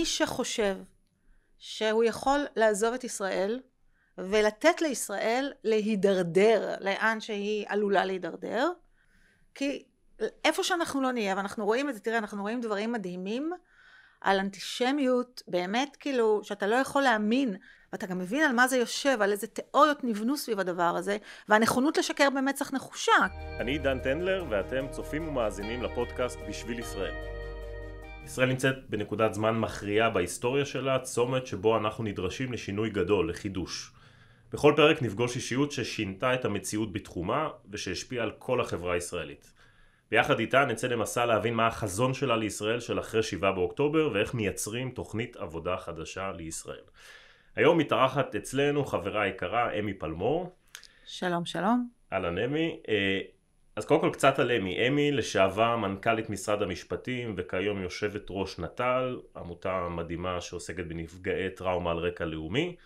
מי שחושב שהוא יכול לעזוב את ישראל ולתת לישראל להידרדר לאן שהיא עלולה להידרדר, כי איפה שאנחנו לא נהיה, ואנחנו רואים את זה, תראה, אנחנו רואים דברים מדהימים על אנטישמיות, באמת כאילו, שאתה לא יכול להאמין, ואתה גם מבין על מה זה יושב, על איזה תיאוריות נבנו סביב הדבר הזה, והנכונות לשקר במצח נחושה. אני דן טנדלר, ואתם צופים ומאזינים לפודקאסט בשביל ישראל. ישראל נמצאת בנקודת זמן מכריעה בהיסטוריה שלה, צומת שבו אנחנו נדרשים לשינוי גדול, לחידוש. בכל פרק נפגוש אישיות ששינתה את המציאות בתחומה ושהשפיעה על כל החברה הישראלית. ביחד איתה נצא למסע להבין מה החזון שלה לישראל של אחרי 7 באוקטובר ואיך מייצרים תוכנית עבודה חדשה לישראל. היום מתארחת אצלנו חברה יקרה אמי פלמור. שלום שלום. אהלן אמי. אה, אז קודם כל קצת על אמי. אמי לשעבר מנכ"לית משרד המשפטים וכיום יושבת ראש נט"ל, עמותה מדהימה שעוסקת בנפגעי טראומה על רקע לאומי.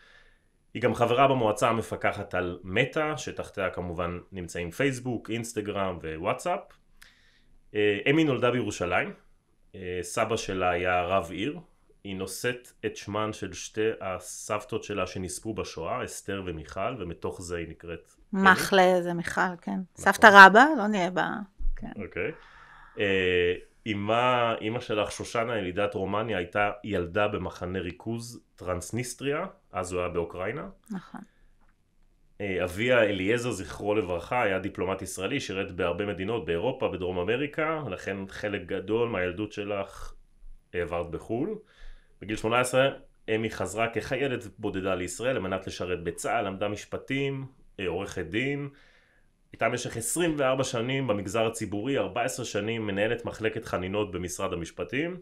היא גם חברה במועצה המפקחת על מטא, שתחתיה כמובן נמצאים פייסבוק, אינסטגרם ווואטסאפ. אה, אמי נולדה בירושלים, אה, סבא שלה היה רב עיר, היא נושאת את שמן של שתי הסבתות שלה שנספו בשואה, אסתר ומיכל, ומתוך זה היא נקראת... מחלה זה מיכל, כן. נכון. סבתא רבא, לא נהיה בה... כן. אוקיי. אה, אימה, אימא שלך, שושנה, ילידת רומניה, הייתה ילדה במחנה ריכוז טרנסניסטריה, אז הוא היה באוקראינה. נכון. אה, אביה אליעזר, זכרו לברכה, היה דיפלומט ישראלי, שירת בהרבה מדינות, באירופה, בדרום אמריקה, לכן חלק גדול מהילדות שלך העברת אה, בחו"ל. בגיל 18 אמי חזרה כחיילת בודדה לישראל על מנת לשרת בצה"ל, למדה משפטים, אה, עורכת דין. הייתה במשך 24 שנים במגזר הציבורי, 14 שנים מנהלת מחלקת חנינות במשרד המשפטים.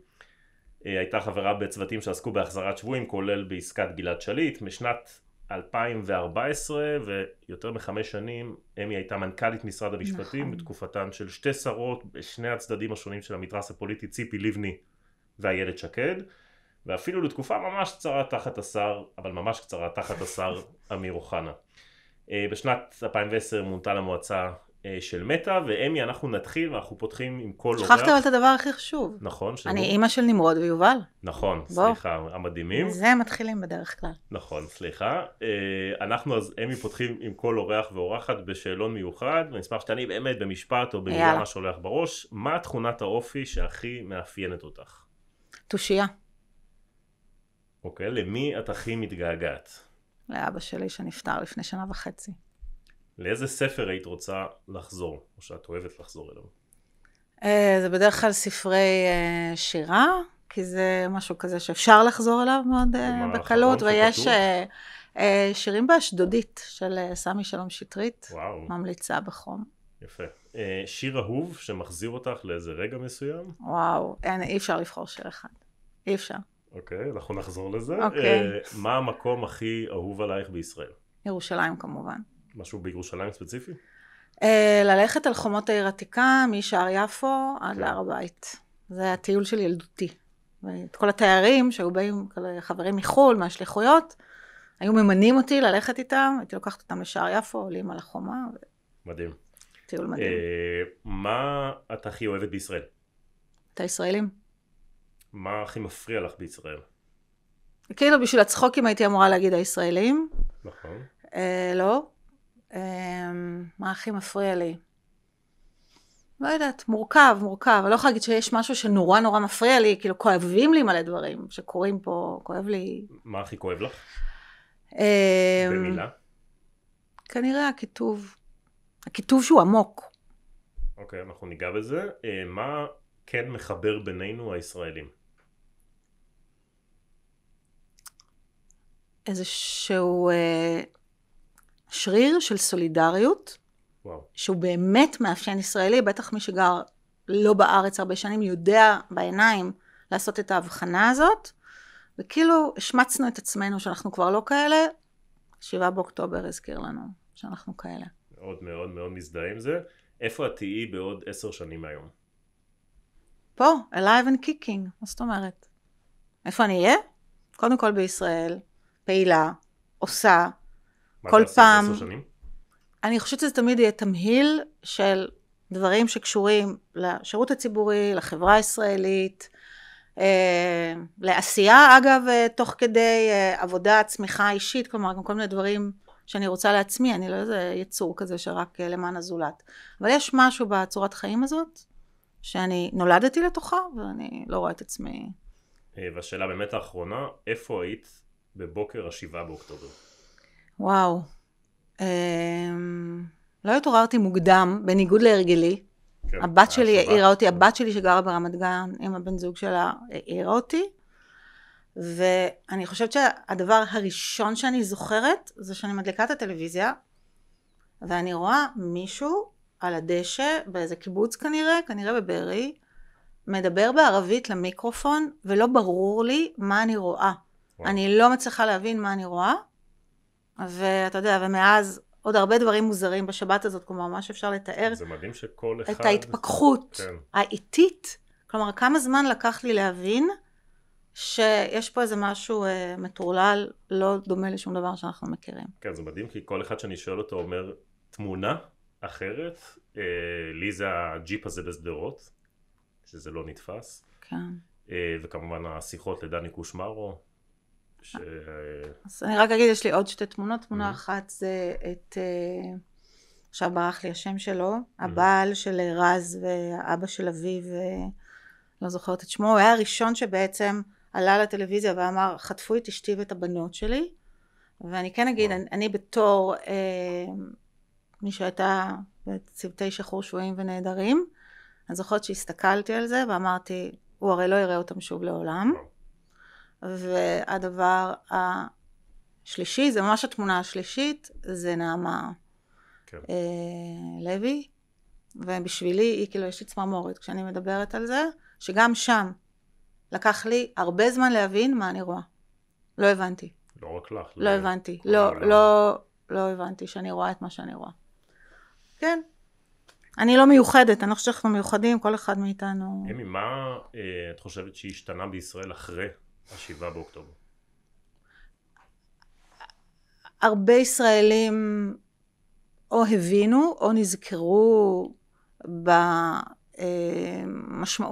אה, הייתה חברה בצוותים שעסקו בהחזרת שבויים, כולל בעסקת גלעד שליט. משנת 2014, ויותר מחמש שנים, אמי הייתה מנכ"לית משרד המשפטים, נכון. בתקופתן של שתי שרות בשני הצדדים השונים של המתרס הפוליטי, ציפי לבני ואיילת שקד. ואפילו לתקופה ממש קצרה תחת השר, אבל ממש קצרה תחת השר אמיר אוחנה. אה, בשנת 2010 מונתה למועצה אה, של מטא, ואמי, אנחנו נתחיל ואנחנו פותחים עם כל אורח. שכחת אבל את הדבר הכי חשוב. נכון. שבו... אני אימא של נמרוד ויובל. נכון, בוא. סליחה, המדהימים. זה מתחילים בדרך כלל. נכון, סליחה. אה, אנחנו אז, אמי, פותחים עם כל אורח ואורחת בשאלון מיוחד, ואני אשמח שתעני באמת במשפט או במילה מה שהולך בראש, מה תכונת האופי שהכי מאפיינת אותך? תושייה. אוקיי, למי את הכי מתגעגעת? לאבא שלי שנפטר לפני שנה וחצי. לאיזה ספר היית רוצה לחזור, או שאת אוהבת לחזור אליו? Uh, זה בדרך כלל ספרי uh, שירה, כי זה משהו כזה שאפשר לחזור אליו מאוד uh, בקלות, ויש שירים באשדודית של סמי שלום שטרית, וואו. ממליצה בחום. יפה. שיר אהוב שמחזיר אותך לאיזה רגע מסוים? וואו, אין, אי אפשר לבחור שיר אחד. אי אפשר. אוקיי, okay, אנחנו נחזור לזה. אוקיי. אה, מה המקום הכי אהוב עלייך בישראל? ירושלים כמובן. משהו בירושלים ספציפי? Uh, ללכת על חומות העיר עתיקה, משער יפו okay. עד כן. להר הבית. זה הטיול של ילדותי. ואת כל התיירים שהיו באים, חברים מחו"ל, מהשליחויות, היו ממנים אותי ללכת איתם, הייתי לוקחת אותם לשער יפו, עולים על החומה. ו... מדהים. טיול מדהים. Uh, מה את הכי אוהבת בישראל? את הישראלים. מה הכי מפריע לך בישראל? כאילו בשביל הצחוקים הייתי אמורה להגיד הישראלים. נכון. אה, לא. אה, מה הכי מפריע לי? לא יודעת, מורכב, מורכב. אני לא יכולה להגיד שיש משהו שנורא נורא מפריע לי, כאילו כואבים לי מלא דברים שקורים פה, כואב לי... מה הכי כואב לך? אה, במילה? כנראה הכיתוב. הכיתוב שהוא עמוק. אוקיי, אנחנו ניגע בזה. אה, מה כן מחבר בינינו הישראלים? איזשהו אה, שריר של סולידריות, וואו. שהוא באמת מאפיין ישראלי, בטח מי שגר לא בארץ הרבה שנים יודע בעיניים לעשות את ההבחנה הזאת, וכאילו השמצנו את עצמנו שאנחנו כבר לא כאלה, שבעה באוקטובר הזכיר לנו שאנחנו כאלה. מאוד מאוד מאוד מזדהה עם זה. איפה את תהיי בעוד עשר שנים מהיום? פה, alive and kicking, מה זאת אומרת? איפה אני אהיה? קודם כל בישראל, פעילה, עושה, כל פעם... אני חושבת שזה תמיד יהיה תמהיל של דברים שקשורים לשירות הציבורי, לחברה הישראלית, אה, לעשייה, אגב, אה, תוך כדי אה, עבודה, צמיחה אישית, כלומר, גם כל מיני דברים שאני רוצה לעצמי, אני לא איזה יצור כזה שרק אה, למען הזולת. אבל יש משהו בצורת חיים הזאת, שאני נולדתי לתוכה, ואני לא רואה את עצמי. אה, והשאלה באמת האחרונה, איפה היית בבוקר השבעה באוקטובר? וואו. אמ... לא התעוררתי מוקדם, בניגוד להרגלי. כן, הבת אה, שלי העירה אותי, הבת שלי שגרה ברמת גן עם הבן זוג שלה העירה אותי. ואני חושבת שהדבר הראשון שאני זוכרת זה שאני מדליקה את הטלוויזיה ואני רואה מישהו על הדשא באיזה קיבוץ כנראה, כנראה בבארי, מדבר בערבית למיקרופון ולא ברור לי מה אני רואה. נכון. אני לא מצליחה להבין מה אני רואה, ואתה יודע, ומאז עוד הרבה דברים מוזרים בשבת הזאת, כלומר, מה שאפשר לתאר, זה מדהים שכל אחד... את ההתפכחות כן. האיטית, כלומר, כמה זמן לקח לי להבין שיש פה איזה משהו אה, מטורלל, לא דומה לשום דבר שאנחנו מכירים. כן, זה מדהים, כי כל אחד שאני שואל אותו אומר, תמונה אחרת, אה, לי זה הג'יפ הזה בשדרות, שזה לא נתפס. כן. אה, וכמובן השיחות לדני קושמרו, ש... אז אני רק אגיד, יש לי עוד שתי תמונות. תמונה mm-hmm. אחת זה את, אה, עכשיו ברח לי השם שלו, mm-hmm. הבעל של רז והאבא של אביו, אה, לא זוכרת את שמו, הוא היה הראשון שבעצם עלה לטלוויזיה ואמר, חטפו את אשתי ואת הבנות שלי. ואני כן אגיד, wow. אני, אני בתור אה, מי שהייתה בצוותי שחרור שבויים ונעדרים, אני זוכרת שהסתכלתי על זה ואמרתי, הוא הרי לא יראה אותם שוב לעולם. Wow. והדבר השלישי, זה ממש התמונה השלישית, זה נעמה כן. אה, לוי, ובשבילי היא כאילו, יש לי צמרמורת כשאני מדברת על זה, שגם שם לקח לי הרבה זמן להבין מה אני רואה. לא הבנתי. לא רק לך. לא לא הבנתי. לא, לא, לא, לא הבנתי שאני רואה את מה שאני רואה. כן. אני לא מיוחדת, אני לא חושבת שאנחנו מיוחדים, כל אחד מאיתנו. אמי, מה אה, את חושבת שהשתנה בישראל אחרי השבעה באוקטובר? הרבה ישראלים או הבינו או נזכרו במשמעות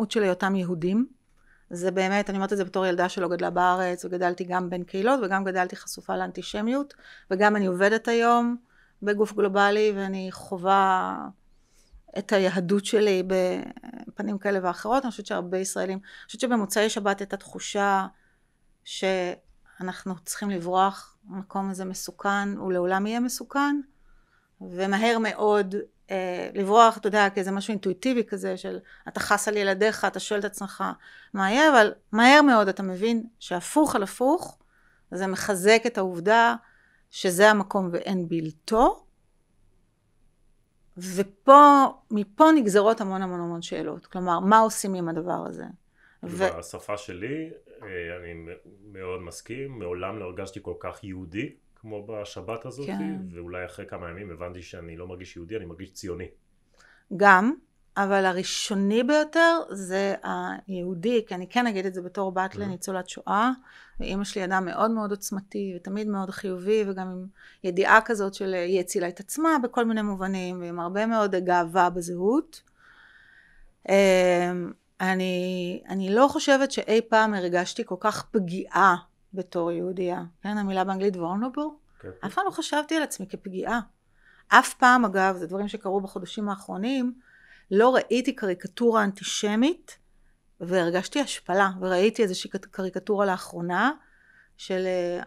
אה, של היותם יהודים. זה באמת, אני אומרת את זה בתור ילדה שלא גדלה בארץ, וגדלתי גם בין קהילות, וגם גדלתי חשופה לאנטישמיות, וגם אני עובדת היום בגוף גלובלי, ואני חווה את היהדות שלי בפנים כאלה ואחרות. אני חושבת שהרבה ישראלים, אני חושבת שבמוצאי שבת הייתה תחושה שאנחנו צריכים לברוח, המקום הזה מסוכן, הוא לעולם יהיה מסוכן, ומהר מאוד אה, לברוח, אתה יודע, כאיזה משהו אינטואיטיבי כזה של אתה חס על ילדיך, אתה שואל את עצמך מה יהיה, אבל מהר מאוד אתה מבין שהפוך על הפוך, זה מחזק את העובדה שזה המקום ואין בלתו. ופה, מפה נגזרות המון המון המון שאלות. כלומר, מה עושים עם הדבר הזה? ו... בשפה שלי, אה, אני מאוד מסכים, מעולם לא הרגשתי כל כך יהודי כמו בשבת הזאת, כן. ואולי אחרי כמה ימים הבנתי שאני לא מרגיש יהודי, אני מרגיש ציוני. גם, אבל הראשוני ביותר זה היהודי, כי אני כן אגיד את זה בתור בת כן. לניצולת שואה. ואימא שלי אדם מאוד מאוד עוצמתי ותמיד מאוד חיובי, וגם עם ידיעה כזאת של אה, היא הצילה את עצמה בכל מיני מובנים, ועם הרבה מאוד גאווה בזהות. אמ, אני, אני לא חושבת שאי פעם הרגשתי כל כך פגיעה בתור יהודייה. כן, המילה באנגלית vulnerable? כן. אף פעם לא חשבתי על עצמי כפגיעה. אף פעם, אגב, זה דברים שקרו בחודשים האחרונים, לא ראיתי קריקטורה אנטישמית, והרגשתי השפלה, וראיתי איזושהי קריקטורה לאחרונה, של אה,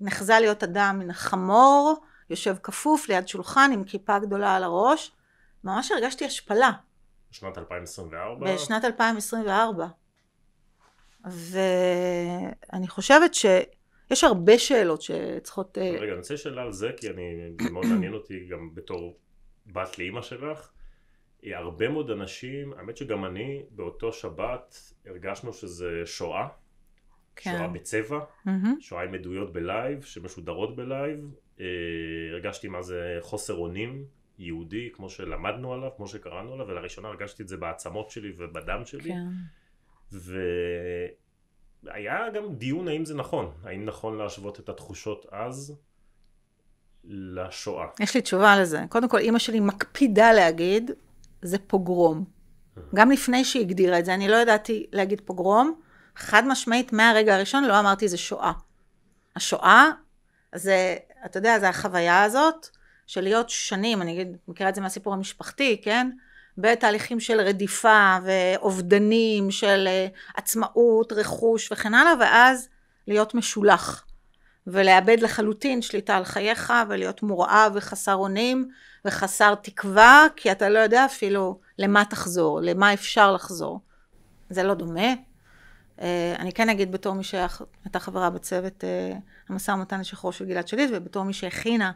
נחזה להיות אדם מן החמור, יושב כפוף ליד שולחן עם כיפה גדולה על הראש, ממש הרגשתי השפלה. בשנת 2024? בשנת 2024. ואני חושבת שיש הרבה שאלות שצריכות... אה, רגע, אני רוצה שאלה על זה, כי אני, זה מאוד מעניין אותי גם בתור בת לאימא שלך. אה, הרבה מאוד אנשים, האמת שגם אני, באותו שבת הרגשנו שזה שואה. כן. שואה בצבע, mm-hmm. שואה עם עדויות בלייב, שמשודרות בלייב. אה, הרגשתי מה זה חוסר אונים. יהודי, כמו שלמדנו עליו, כמו שקראנו עליו, ולראשונה הרגשתי את זה בעצמות שלי ובדם שלי. כן. והיה גם דיון האם זה נכון, האם נכון להשוות את התחושות אז לשואה. יש לי תשובה לזה. קודם כל, אימא שלי מקפידה להגיד, זה פוגרום. גם לפני שהיא הגדירה את זה, אני לא ידעתי להגיד פוגרום. חד משמעית, מהרגע הראשון לא אמרתי זה שואה. השואה, זה, אתה יודע, זה החוויה הזאת, של להיות שנים, אני אגיד, מכירה את זה מהסיפור המשפחתי, כן? בתהליכים של רדיפה ואובדנים, של אה, עצמאות, רכוש וכן הלאה, ואז להיות משולח. ולאבד לחלוטין שליטה על חייך, ולהיות מורעב וחסר אונים, וחסר תקווה, כי אתה לא יודע אפילו למה תחזור, למה אפשר לחזור. זה לא דומה. אה, אני כן אגיד בתור מי שהייתה חברה בצוות אה, המשא ומתן לשחרור של גלעד שליט, ובתור מי שהכינה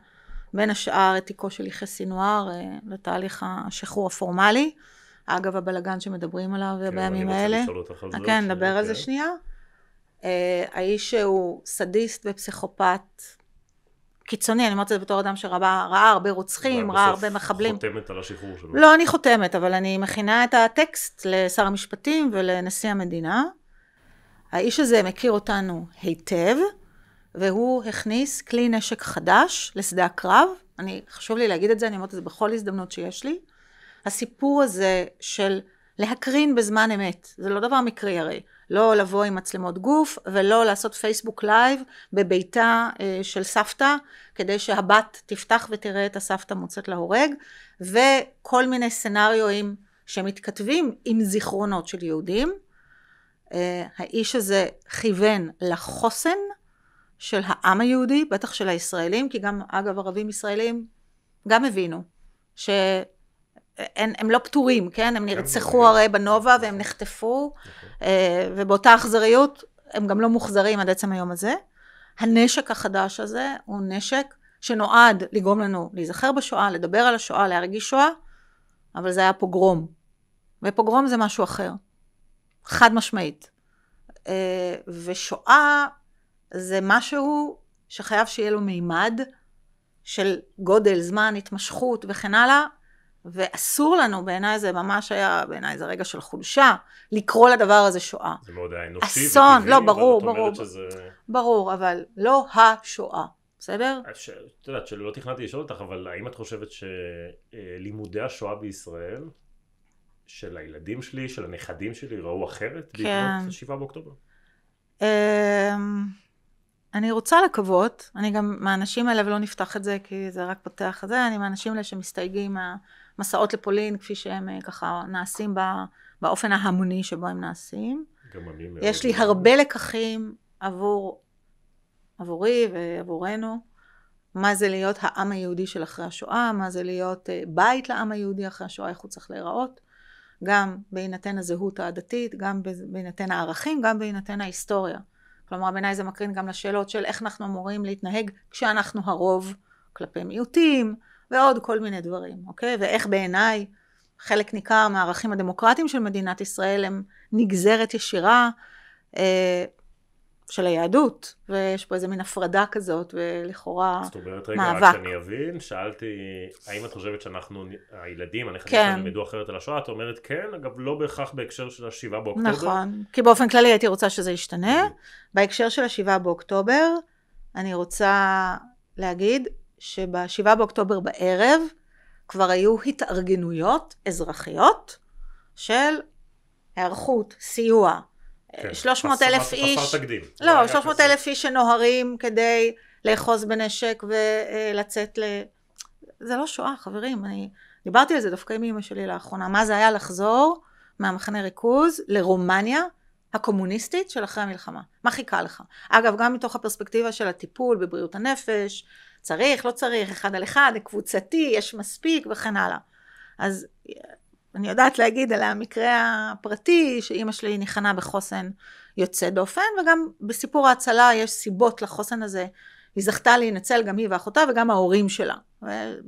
בין השאר את תיקו של יחיא סינואר אה, לתהליך השחרור הפורמלי. אגב, הבלגן שמדברים עליו כן, בימים אני האלה. אותך אה, כן, נדבר על זה כן. שנייה. אה, האיש שהוא סדיסט ופסיכופת קיצוני, אני אומרת את זה בתור אדם שראה הרבה רוצחים, ראה הרבה מחבלים. חותמת על השחרור שלו. לא, אני חותמת, אבל אני מכינה את הטקסט לשר המשפטים ולנשיא המדינה. האיש הזה מכיר אותנו היטב, והוא הכניס כלי נשק חדש לשדה הקרב. אני, חשוב לי להגיד את זה, אני אומרת את זה בכל הזדמנות שיש לי. הסיפור הזה של להקרין בזמן אמת, זה לא דבר מקרי הרי. לא לבוא עם מצלמות גוף ולא לעשות פייסבוק לייב בביתה אה, של סבתא כדי שהבת תפתח ותראה את הסבתא מוצאת להורג וכל מיני סנאריואים שמתכתבים עם זיכרונות של יהודים. אה, האיש הזה כיוון לחוסן של העם היהודי, בטח של הישראלים, כי גם, אגב, ערבים ישראלים גם הבינו שהם לא פטורים, כן? הם נרצחו הרי בנובה והם נכון. נחטפו, נכון. אה, ובאותה אכזריות הם גם לא מוחזרים עד עצם היום הזה. הנשק החדש הזה הוא נשק שנועד לגרום לנו להיזכר בשואה, לדבר על השואה, להרגיש שואה, אבל זה היה פוגרום. ופוגרום זה משהו אחר, חד משמעית. אה, ושואה זה משהו שחייב שיהיה לו מימד של גודל, זמן, התמשכות וכן הלאה, ואסור לנו, בעיניי זה ממש היה, בעיניי זה רגע של חולשה, לקרוא לדבר הזה שואה. זה מאוד היה אנושי. אסון, לא, ברור, ברור. שזה... ברור, אבל לא השואה, בסדר? אה, את יודעת, שלא תכננתי לשאול אותך, אבל האם את חושבת שלימודי השואה בישראל, של הילדים שלי, של הנכדים שלי, ראו אחרת כן. בעקבות 7 באוקטובר? אמ, אני רוצה לקוות, אני גם מהאנשים האלה, ולא נפתח את זה כי זה רק פותח את זה, אני מהאנשים האלה שמסתייגים מהמסעות לפולין, כפי שהם אה, ככה נעשים בא, באופן ההמוני שבו הם נעשים. גם אני מאוד. יש לי הרבה לקחים עבור, עבורי ועבורנו, מה זה להיות העם היהודי של אחרי השואה, מה זה להיות אה, בית לעם היהודי אחרי השואה, איך הוא צריך להיראות, גם בהינתן הזהות הדתית, גם בהינתן הערכים, גם בהינתן ההיסטוריה. כלומר בעיניי זה מקרין גם לשאלות של איך אנחנו אמורים להתנהג כשאנחנו הרוב כלפי מיעוטים ועוד כל מיני דברים, אוקיי? ואיך בעיניי חלק ניכר מהערכים הדמוקרטיים של מדינת ישראל הם נגזרת ישירה אה, של היהדות, ויש פה איזה מין הפרדה כזאת, ולכאורה מאבק. זאת אומרת, רגע, מאבק. רק שאני אבין, שאלתי, האם את חושבת שאנחנו, הילדים, הנכדים כן. שלנו ילמדו אחרת על השואה? את אומרת כן, אגב, לא בהכרח בהקשר של השבעה באוקטובר. נכון, כי באופן כללי הייתי רוצה שזה ישתנה. בהקשר של השבעה באוקטובר, אני רוצה להגיד שבשבעה באוקטובר בערב, כבר היו התארגנויות אזרחיות של היערכות, סיוע, 300 כן. אלף איש... לא, 300 לא אלף איש שנוהרים כדי לאחוז בנשק ולצאת ל... זה לא שואה, חברים. אני דיברתי על זה דווקא עם אמא שלי לאחרונה. מה זה היה לחזור מהמחנה ריכוז לרומניה הקומוניסטית של אחרי המלחמה? מה חיכה לך? אגב, גם מתוך הפרספקטיבה של הטיפול בבריאות הנפש, צריך, לא צריך, אחד על אחד, קבוצתי, יש מספיק וכן הלאה. אז אני יודעת להגיד על המקרה הפרטי, שאימא שלי ניחנה בחוסן יוצא דופן, וגם בסיפור ההצלה יש סיבות לחוסן הזה. היא זכתה להינצל גם היא ואחותה וגם ההורים שלה.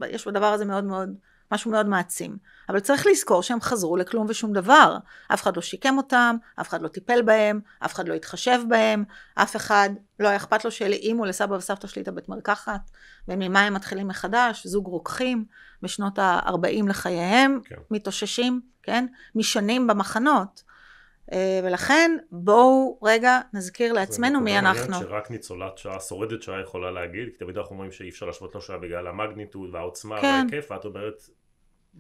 ויש בדבר הזה מאוד מאוד משהו מאוד מעצים. אבל צריך לזכור שהם חזרו לכלום ושום דבר. אף אחד לא שיקם אותם, אף אחד לא טיפל בהם, אף אחד לא התחשב בהם, אף אחד לא היה אכפת לו שלאם או לסבא וסבתא שלי את הבית מרקחת, וממה הם מתחילים מחדש, זוג רוקחים בשנות ה-40 לחייהם, כן. מתאוששים, כן? משנים במחנות. אה, ולכן בואו רגע נזכיר לעצמנו מי אנחנו. זה שרק ניצולת שעה, שורדת שעה יכולה להגיד, כי תמיד אנחנו אומרים שאי אפשר להשוות לו שעה בגלל המגניטוד והעוצמה כן. וההיקף, ואת אומרת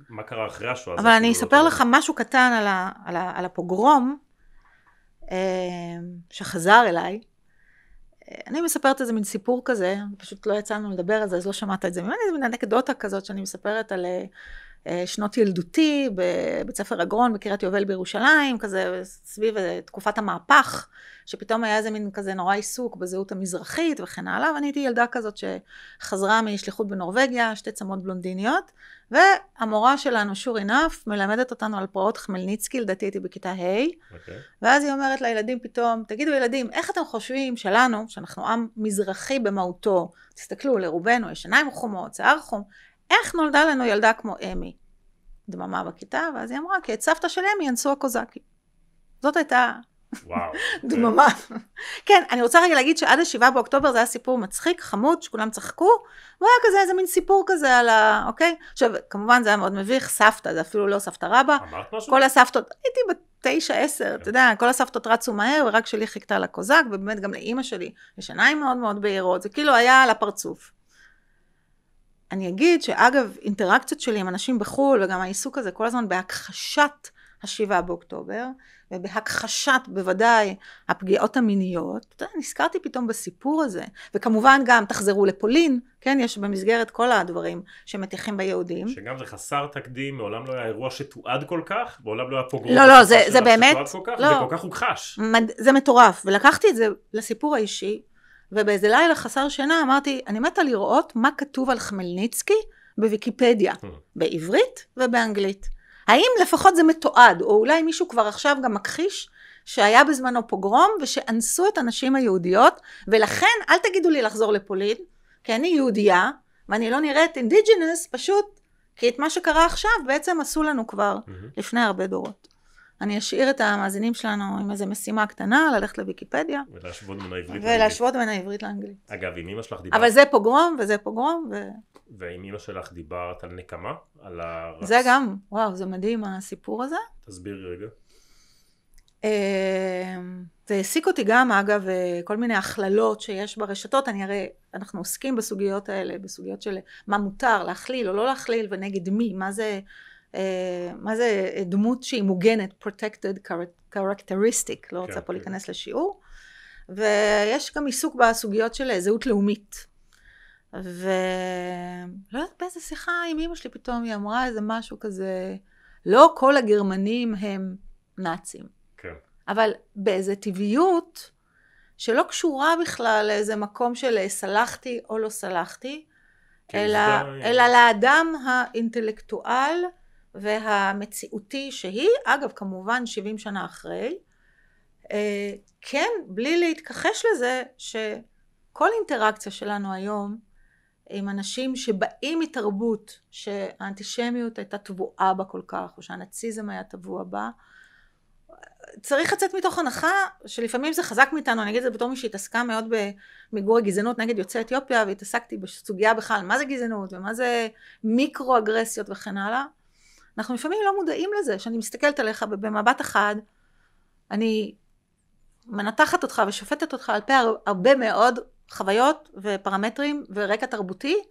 מה קרה אחרי השואה? אבל אני לא אספר לך משהו קטן על, ה, על, ה, על הפוגרום אה, שחזר אליי. אה, אני מספרת איזה מין סיפור כזה, פשוט לא יצא לנו לדבר על זה, אז לא שמעת את זה ממני, זה מין אנקדוטה כזאת שאני מספרת על אה, אה, שנות ילדותי בבית ספר אגרון בקריית יובל בירושלים, כזה סביב תקופת המהפך, שפתאום היה איזה מין כזה נורא עיסוק בזהות המזרחית וכן הלאה, ואני הייתי ילדה כזאת שחזרה משליחות בנורבגיה, שתי צמות בלונדיניות, והמורה שלנו, שור enough, מלמדת אותנו על פרעות חמלניצקי, לדעתי הייתי בכיתה ה', okay. אוקיי. ואז היא אומרת לילדים פתאום, תגידו ילדים, איך אתם חושבים שלנו, שאנחנו עם מזרחי במהותו, תסתכלו, לרובנו יש עיניים חומות, שיער חום, איך נולדה לנו ילדה כמו אמי? דממה בכיתה, ואז היא אמרה, כי את סבתא של אמי אנסו הקוזקים. זאת הייתה וואו. אוקיי. דממה. כן, אני רוצה רגע להגיד שעד השבעה באוקטובר זה היה סיפור מצחיק, חמוד, שכולם צחקו, והוא היה כזה איזה מין סיפור כזה על ה... אוקיי? עכשיו, כמובן זה היה מאוד מביך, סבתא, זה אפילו לא סבתא רבא. אמרת משהו? כל הסבתות, הייתי בתשע, עשר, אתה יודע, כל הסבתות רצו מהר, ורק שלי חיכתה לקוזק, ובאמת גם לאימא שלי יש עיניים מאוד מאוד בהירות, זה כאילו היה על הפרצוף. אני אגיד שאגב, אינטראקציות שלי עם אנשים בחו"ל, וגם העיסוק הזה כל הזמן בהכחשת השבעה באוקטובר, ובהכחשת בוודאי הפגיעות המיניות, נזכרתי פתאום בסיפור הזה. וכמובן גם תחזרו לפולין, כן, יש במסגרת כל הדברים שמטיחים ביהודים. שגם זה חסר תקדים, מעולם לא היה אירוע שתועד כל כך, מעולם לא היה פוגרום. לא, לא, זה, זה באמת, שתועד כל כך, לא. זה כל כך הוכחש. זה מטורף, ולקחתי את זה לסיפור האישי, ובאיזה לילה חסר שינה אמרתי, אני מתה לראות מה כתוב על חמלניצקי בוויקיפדיה, אה. בעברית ובאנגלית. האם לפחות זה מתועד, או אולי מישהו כבר עכשיו גם מכחיש שהיה בזמנו פוגרום ושאנסו את הנשים היהודיות, ולכן אל תגידו לי לחזור לפולין, כי אני יהודייה, ואני לא נראית אינדיג'ינס, פשוט כי את מה שקרה עכשיו בעצם עשו לנו כבר mm-hmm. לפני הרבה דורות. אני אשאיר את המאזינים שלנו עם איזו משימה קטנה, ללכת לוויקיפדיה. ולהשוות בין העברית לאנגלית. ולהשוות בין העברית לאנגלית. אגב, עם אמא שלך דיברת... אבל זה פוגרום וזה פוגרום ו... ועם אמא שלך דיברת על נקמה? על הרס... זה גם, וואו, זה מדהים הסיפור הזה. תסבירי רגע. אמ, זה העסיק אותי גם, אגב, אה, כל מיני הכללות שיש ברשתות. אני הרי, אנחנו עוסקים בסוגיות האלה, בסוגיות של מה מותר, להכליל או לא להכליל, ונגד מי, מה זה... אה, מה זה אה, דמות שהיא מוגנת, protected characteristic, לא רוצה כן, פה כן. להיכנס לשיעור. ויש גם עיסוק בסוגיות של אה, זהות לאומית. ולא יודעת באיזה שיחה עם אימא שלי פתאום היא אמרה איזה משהו כזה, לא כל הגרמנים הם נאצים. כן. אבל באיזה טבעיות שלא קשורה בכלל לאיזה מקום של סלחתי או לא סלחתי, כן, אלא, אלא לאדם האינטלקטואל והמציאותי שהיא, אגב כמובן 70 שנה אחרי, אה, כן, בלי להתכחש לזה שכל אינטראקציה שלנו היום עם אנשים שבאים מתרבות שהאנטישמיות הייתה טבועה בה כל כך, או שהנאציזם היה טבוע בה, צריך לצאת מתוך הנחה שלפעמים זה חזק מאיתנו, אני אגיד את זה בתור מי שהתעסקה מאוד במיגור הגזענות נגד יוצאי אתיופיה, והתעסקתי בסוגיה בכלל מה זה גזענות ומה זה מיקרו-אגרסיות וכן הלאה. אנחנו לפעמים לא מודעים לזה, שאני מסתכלת עליך ובמבט אחד, אני מנתחת אותך ושופטת אותך על פי הרבה מאוד חוויות ופרמטרים ורקע תרבותי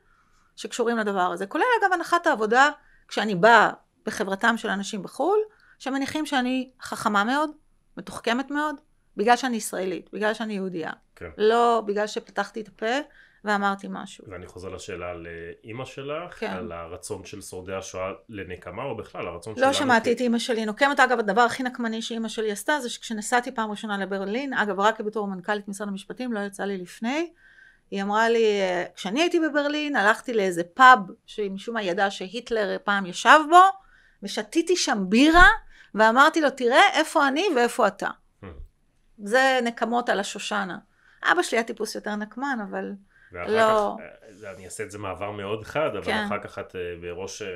שקשורים לדבר הזה. כולל אגב הנחת העבודה כשאני באה בחברתם של אנשים בחו"ל, שמניחים שאני חכמה מאוד, מתוחכמת מאוד, בגלל שאני ישראלית, בגלל שאני יהודייה. כן. לא בגלל שפתחתי את הפה ואמרתי משהו. ואני חוזר לשאלה על אה, אימא שלך, כן. על הרצון של שורדי השואה לנקמה, או בכלל הרצון לא שלנו... לא שמעתי כי... את אימא שלי נוקמת. אגב, הדבר הכי נקמני שאימא שלי עשתה, זה שכשנסעתי פעם ראשונה לברלין, אגב, רק בתור מנכ"לית משרד המשפטים, לא יצא לי לפני, היא אמרה לי, אה, כשאני הייתי בברלין, הלכתי לאיזה פאב, שמשום מה ידעה שהיטלר פעם ישב בו, ושתיתי שם בירה, ואמרתי לו, תראה איפה אני ואיפה אתה. Hmm. זה נקמות על השושנה. אבא שלי היה טיפוס יותר נקמן, אבל... ואחר לא. כך, אה, אני אעשה את זה מעבר מאוד חד, אבל כן. אחר כך את אה, בראש אה,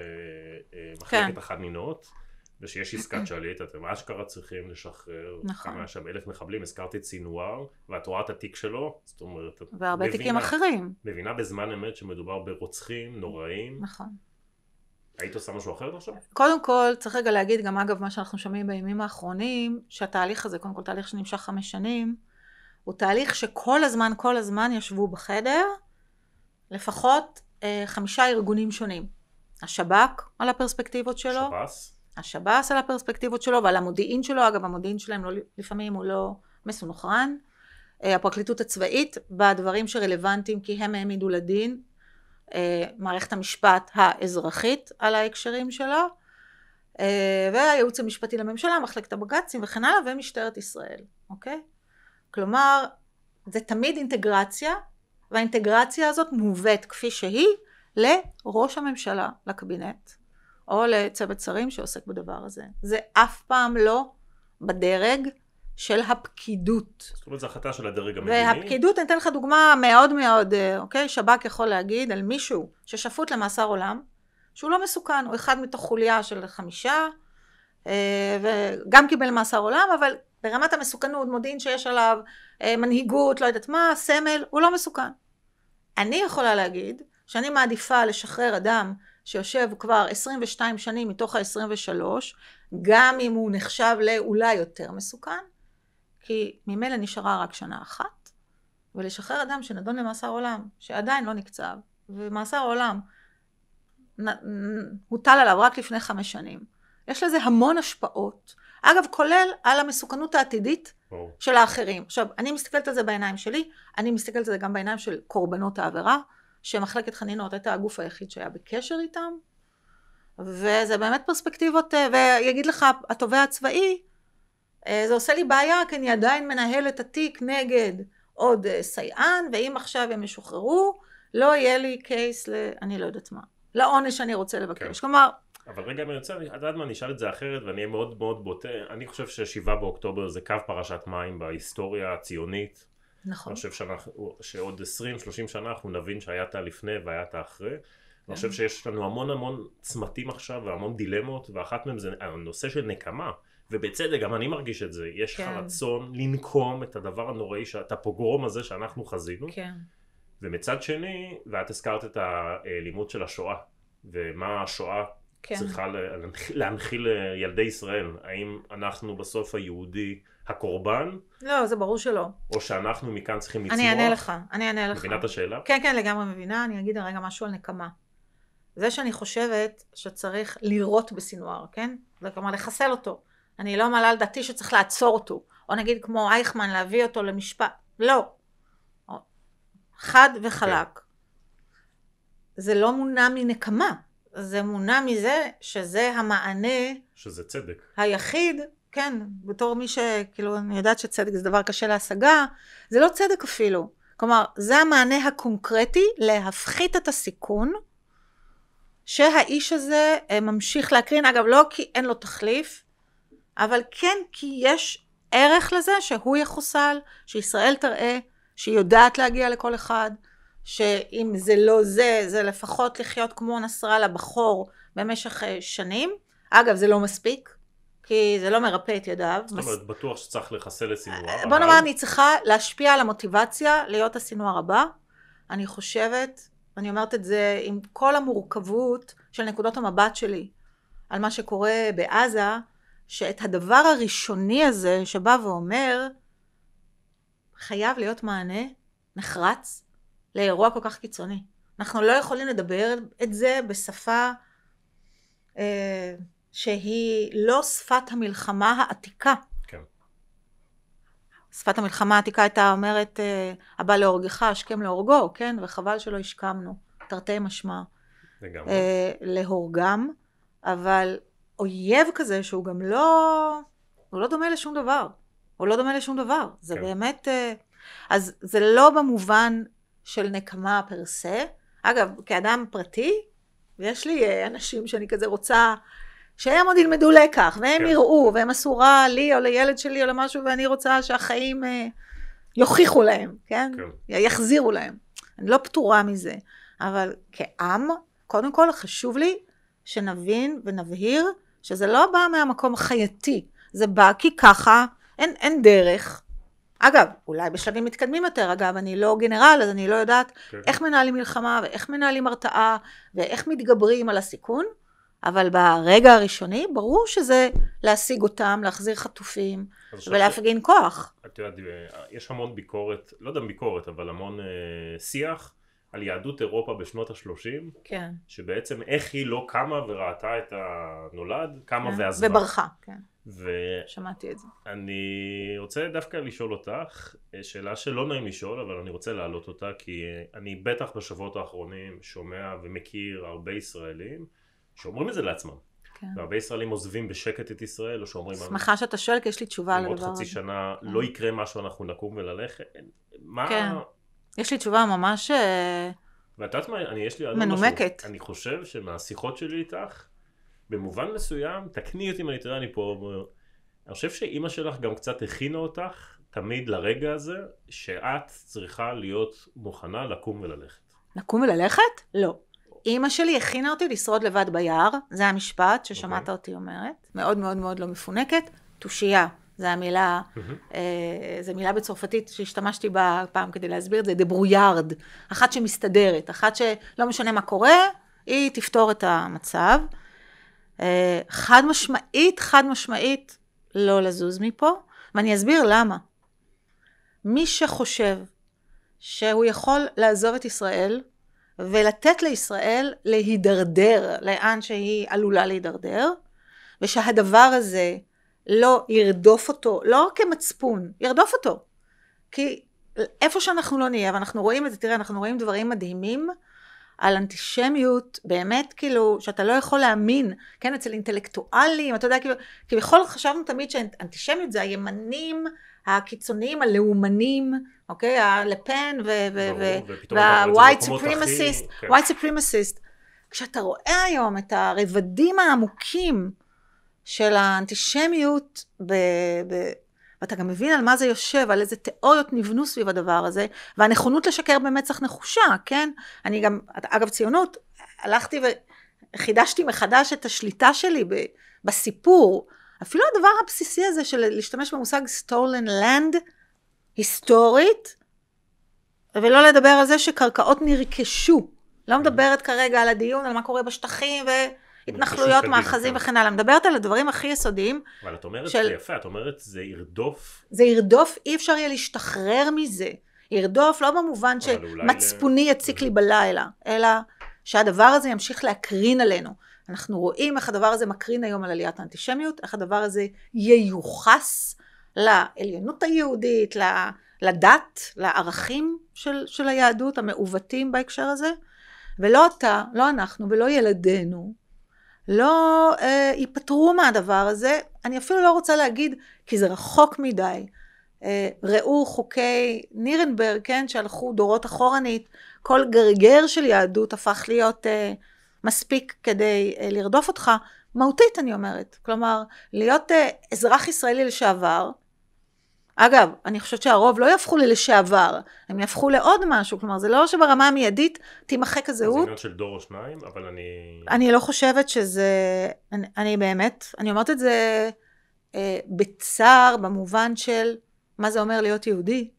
כן. מחלקת כן. החנינות, ושיש עסקת שליט, אתם אשכרה צריכים לשחרר. נכון. היה שם אלף מחבלים, הזכרתי את סינואר, ואת רואה את התיק שלו, זאת אומרת... והרבה מבינה, תיקים אחרים. מבינה בזמן אמת שמדובר ברוצחים נוראים. נכון. היית עושה משהו אחר עכשיו? קודם כל, צריך רגע להגיד, גם אגב, מה שאנחנו שומעים בימים האחרונים, שהתהליך הזה, קודם כל תהליך שנמשך חמש שנים, הוא תהליך שכל הזמן, כל הזמן ישבו בחדר לפחות אה, חמישה ארגונים שונים. השב"כ על הפרספקטיבות שלו. שב"ס. השב"ס על הפרספקטיבות שלו ועל המודיעין שלו. אגב, המודיעין שלהם לא, לפעמים הוא לא מסונכרן. אה, הפרקליטות הצבאית בדברים שרלוונטיים כי הם העמידו לדין. אה, מערכת המשפט האזרחית על ההקשרים שלו. אה, והייעוץ המשפטי לממשלה, מחלקת הבג"צים וכן הלאה, ומשטרת ישראל, אוקיי? כלומר, זה תמיד אינטגרציה, והאינטגרציה הזאת מובאת כפי שהיא לראש הממשלה, לקבינט, או לצוות שרים שעוסק בדבר הזה. זה אף פעם לא בדרג של הפקידות. זאת אומרת, זו החלטה של הדרג המדיני? והפקידות, אני אתן לך דוגמה מאוד מאוד, אה, אוקיי? שב"כ יכול להגיד על מישהו ששפוט למאסר עולם, שהוא לא מסוכן, הוא אחד מתוך חוליה של חמישה, אה, וגם קיבל מאסר עולם, אבל ברמת המסוכנות, מודיעין שיש עליו, אה, מנהיגות, לא יודעת מה, סמל, הוא לא מסוכן. אני יכולה להגיד שאני מעדיפה לשחרר אדם שיושב כבר 22 שנים מתוך ה-23, גם אם הוא נחשב לאולי יותר מסוכן, כי ממילא נשארה רק שנה אחת, ולשחרר אדם שנדון למאסר עולם, שעדיין לא נקצב, ומאסר עולם הוטל עליו רק לפני חמש שנים. יש לזה המון השפעות, אגב, כולל על המסוכנות העתידית oh. של האחרים. עכשיו, אני מסתכלת על זה בעיניים שלי, אני מסתכלת על זה גם בעיניים של קורבנות העבירה, שמחלקת חנינות הייתה הגוף היחיד שהיה בקשר איתם, וזה באמת פרספקטיבות, אה, ויגיד לך התובע הצבאי, אה, זה עושה לי בעיה, כי אני עדיין מנהל את התיק נגד עוד אה, סייען, ואם עכשיו הם ישוחררו, לא יהיה לי קייס ל... אני לא יודעת מה. לעונש שאני רוצה לבקש. כן. כלומר, אבל רגע, אם אני רוצה, את יודעת מה, אני אשאל את זה אחרת ואני אהיה מאוד מאוד בוטה. אני חושב ששבעה באוקטובר זה קו פרשת מים בהיסטוריה הציונית. נכון. אני חושב שאנחנו, שעוד 20-30 שנה אנחנו נבין שהיה את הלפני והיה את האחרי. כן. אני חושב שיש לנו המון המון צמתים עכשיו והמון דילמות, ואחת מהן זה הנושא של נקמה. ובצדק, גם אני מרגיש את זה. יש כן. לך רצון לנקום את הדבר הנוראי, את הפוגרום הזה שאנחנו חזינו. כן. ומצד שני, ואת הזכרת את הלימוד של השואה, ומה השואה כן. צריכה להנחיל לילדי אה, ישראל. האם אנחנו בסוף היהודי הקורבן? לא, זה ברור שלא. או שאנחנו מכאן צריכים לצמוח? אני אענה לך, אני אענה לך. מבינה את השאלה? כן, כן, לגמרי מבינה. אני אגיד רגע משהו על נקמה. זה שאני חושבת שצריך לירות בסינואר, כן? זה כלומר לחסל אותו. אני לא מעלה על דעתי שצריך לעצור אותו. או נגיד כמו אייכמן, להביא אותו למשפט. לא. חד וחלק. כן. זה לא מונע מנקמה. זה מונע מזה שזה המענה... שזה צדק. היחיד, כן, בתור מי שכאילו, אני יודעת שצדק זה דבר קשה להשגה, זה לא צדק אפילו. כלומר, זה המענה הקונקרטי להפחית את הסיכון שהאיש הזה אה, ממשיך להקרין. אגב, לא כי אין לו תחליף, אבל כן כי יש ערך לזה שהוא יחוסל, שישראל תראה, שהיא יודעת להגיע לכל אחד. שאם זה לא זה, זה לפחות לחיות כמו נסראללה בחור במשך אה, שנים. אגב, זה לא מספיק, כי זה לא מרפא את ידיו. זאת אומרת, מס... בטוח שצריך לחסל את סינואר. הבא. אה, בוא נאמר, אני צריכה להשפיע על המוטיבציה להיות הסינואר הבא. אני חושבת, אני אומרת את זה עם כל המורכבות של נקודות המבט שלי על מה שקורה בעזה, שאת הדבר הראשוני הזה שבא ואומר, חייב להיות מענה נחרץ לאירוע כל כך קיצוני. אנחנו לא יכולים לדבר את זה בשפה אה, שהיא לא שפת המלחמה העתיקה. כן. שפת המלחמה העתיקה הייתה אומרת, אה, הבא להורגך, השכם להורגו, כן? וחבל שלא השכמנו, תרתי משמע. לגמרי. אה, להורגם, אבל אויב כזה שהוא גם לא, הוא לא דומה לשום דבר. הוא לא דומה לשום דבר. זה כן. באמת... אה, אז זה לא במובן של נקמה פרסה. אגב, כאדם פרטי, ויש לי אה, אנשים שאני כזה רוצה שהם עוד ילמדו לקח, והם כן. יראו, והם עשו רע לי או לילד שלי או למשהו, ואני רוצה שהחיים אה, יוכיחו להם, כן? כן? יחזירו להם. אני לא פטורה מזה. אבל כעם, קודם כל חשוב לי שנבין ונבהיר שזה לא בא מהמקום החייתי, זה בא כי ככה, אין, אין דרך, אגב, אולי בשלבים מתקדמים יותר, אגב, אני לא גנרל, אז אני לא יודעת כן. איך מנהלים מלחמה, ואיך מנהלים הרתעה, ואיך מתגברים על הסיכון, אבל ברגע הראשוני, ברור שזה להשיג אותם, להחזיר חטופים, ולהפגין ש... כוח. את יודעת, אה, יש המון ביקורת, לא יודע ביקורת, אבל המון אה, שיח. על יהדות אירופה בשנות השלושים, כן. שבעצם איך היא לא קמה וראתה את הנולד, קמה כן. ועזבה. וברחה, כן. ו... שמעתי את זה. אני רוצה דווקא לשאול אותך, אה, שאלה שלא נעים לשאול, אבל אני רוצה להעלות אותה, כי אה, אני בטח בשבועות האחרונים שומע ומכיר הרבה ישראלים שאומרים את זה לעצמם. כן. והרבה ישראלים עוזבים בשקט את ישראל, או שאומרים... שמחה אני... שאתה שואל, כי יש לי תשובה לדבר הזה. עוד חצי שנה כן. לא יקרה משהו, אנחנו נקום וללכת. מה... כן. יש לי תשובה ממש... אה, ואת יודעת מה, אני יש לי... לא מנומקת. משהו. אני חושב שמהשיחות שלי איתך, במובן מסוים, תקני אותי אם אני טועה, אני פה, אומר, אני חושב שאימא שלך גם קצת הכינה אותך תמיד לרגע הזה, שאת צריכה להיות מוכנה לקום וללכת. לקום וללכת? לא. אימא שלי הכינה אותי לשרוד לבד ביער, זה המשפט ששמעת okay. אוקיי. אותי אומרת. מאוד מאוד מאוד לא מפונקת. תושייה, זו המילה, mm-hmm. אה, זו מילה בצרפתית שהשתמשתי בה פעם כדי להסביר את זה, דה ברויארד, אחת שמסתדרת, אחת שלא משנה מה קורה, היא תפתור את המצב. אה, חד משמעית, חד משמעית, לא לזוז מפה, ואני אסביר למה. מי שחושב שהוא יכול לעזוב את ישראל ולתת לישראל להידרדר לאן שהיא עלולה להידרדר, ושהדבר הזה לא ירדוף אותו, לא כמצפון, ירדוף אותו. כי איפה שאנחנו לא נהיה, ואנחנו רואים את זה, תראה, אנחנו רואים דברים מדהימים על אנטישמיות באמת כאילו שאתה לא יכול להאמין, כן, אצל אינטלקטואלים, אתה יודע, כאילו, כביכול חשבנו תמיד שאנטישמיות זה הימנים הקיצוניים, הלאומנים, אוקיי, הלפן והווייט סופרימסיסט, ווייט סופרימסיסט. כשאתה רואה היום את הרבדים העמוקים של האנטישמיות ב, ב, ואתה גם מבין על מה זה יושב, על איזה תיאוריות נבנו סביב הדבר הזה, והנכונות לשקר במצח נחושה, כן? אני גם, אגב ציונות, הלכתי וחידשתי מחדש את השליטה שלי ב, בסיפור. אפילו הדבר הבסיסי הזה של להשתמש במושג stolen land, היסטורית, ולא לדבר על זה שקרקעות נרכשו. לא כן. מדברת כרגע על הדיון, על מה קורה בשטחים ו... התנחלויות, מאחזים וכן הלאה. מדברת על הדברים הכי יסודיים. אבל את אומרת, של... זה יפה, את אומרת, זה ירדוף. זה ירדוף, אי אפשר יהיה להשתחרר מזה. ירדוף לא במובן שמצפוני ל... יציק לי mm-hmm. בלילה, אלא שהדבר הזה ימשיך להקרין עלינו. אנחנו רואים איך הדבר הזה מקרין היום על עליית האנטישמיות, איך הדבר הזה ייוחס לעליונות היהודית, לדת, לערכים של, של היהדות המעוותים בהקשר הזה. ולא אתה, לא אנחנו ולא ילדינו לא אה, ייפטרו מהדבר הזה. אני אפילו לא רוצה להגיד, כי זה רחוק מדי. אה, ראו חוקי נירנברג, כן, שהלכו דורות אחורנית, כל גרגר של יהדות הפך להיות אה, מספיק כדי אה, לרדוף אותך. מהותית, אני אומרת. כלומר, להיות אה, אזרח ישראלי לשעבר, אגב, אני חושבת שהרוב לא יהפכו ללשעבר, הם יהפכו לעוד משהו, כלומר זה לא שברמה המיידית תימחק הזהות. זה עניין של דור או שניים, אבל אני... אני לא חושבת שזה... אני, אני באמת, אני אומרת את זה אה, בצער, במובן של מה זה אומר להיות יהודי.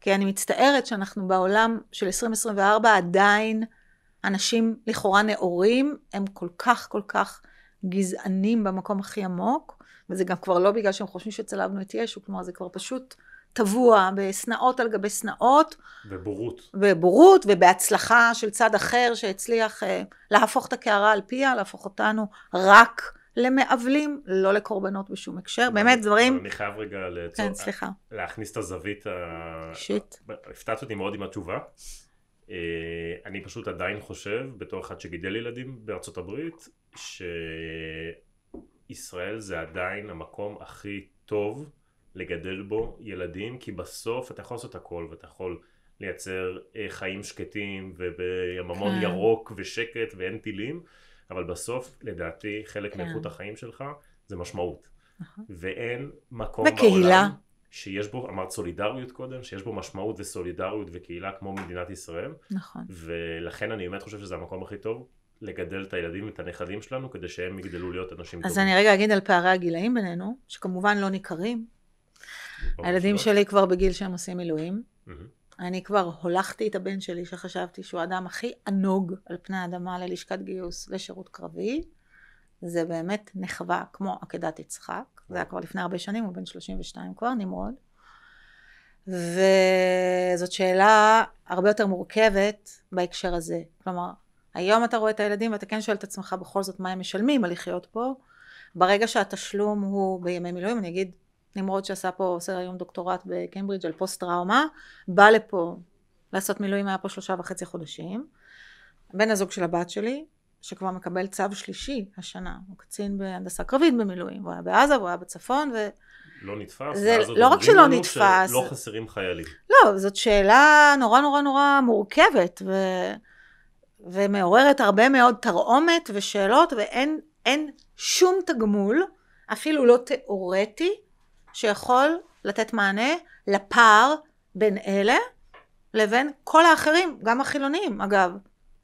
כי אני מצטערת שאנחנו בעולם של 2024 עדיין אנשים לכאורה נאורים, הם כל כך כל כך גזענים במקום הכי עמוק. וזה גם כבר לא בגלל שהם חושבים שצלבנו את ישו, כלומר זה כבר פשוט טבוע בשנאות על גבי שנאות. בבורות. בבורות ובהצלחה של צד אחר שהצליח uh, להפוך את הקערה על פיה, להפוך אותנו רק למעוולים, לא לקורבנות בשום הקשר. באמת באמת דברים... אני חייב רגע לצור... כן, סליחה. להכניס את הזווית. ה... אישית. הפתעת אותי מאוד עם התשובה. אה, אני פשוט עדיין חושב, בתור אחד שגידל ילדים בארצות הברית, ש... ישראל זה עדיין המקום הכי טוב לגדל בו ילדים, כי בסוף אתה יכול לעשות הכל ואתה יכול לייצר אה, חיים שקטים ובממון כן. ירוק ושקט ואין טילים, אבל בסוף לדעתי חלק כן. מאיכות החיים שלך זה משמעות. נכון. ואין מקום בקהילה. בעולם שיש בו, אמרת סולידריות קודם, שיש בו משמעות וסולידריות וקהילה כמו מדינת ישראל. נכון. ולכן אני באמת חושב שזה המקום הכי טוב לגדל את הילדים ואת הנכדים שלנו כדי שהם יגדלו להיות אנשים אז טובים. אז אני רגע אגיד על פערי הגילאים בינינו, שכמובן לא ניכרים. הילדים שלא. שלי כבר בגיל שהם עושים מילואים. אני כבר הולכתי את הבן שלי שחשבתי שהוא האדם הכי ענוג על פני האדמה ללשכת גיוס לשירות קרבי. זה באמת נחווה כמו עקדת יצחק. זה היה כבר לפני הרבה שנים, הוא בן 32 כבר, נמרוד. וזאת שאלה הרבה יותר מורכבת בהקשר הזה. כלומר, היום אתה רואה את הילדים ואתה כן שואל את עצמך בכל זאת מה הם משלמים על לחיות פה. ברגע שהתשלום הוא בימי מילואים, אני אגיד, נמרוד שעשה פה, עושה היום דוקטורט בקיימברידג' על פוסט טראומה, בא לפה לעשות מילואים, היה פה שלושה וחצי חודשים. בן הזוג של הבת שלי, שכבר מקבל צו שלישי השנה, הוא קצין בהנדסה קרבית במילואים, הוא היה בעזה והוא היה בצפון ו... לא נתפס, זה לא רק שלא נתפס, שלא חסרים חיילים. לא, זאת שאלה נורא נורא נורא מורכבת, ו... ומעוררת הרבה מאוד תרעומת ושאלות, ואין שום תגמול, אפילו לא תיאורטי, שיכול לתת מענה לפער בין אלה לבין כל האחרים, גם החילונים אגב,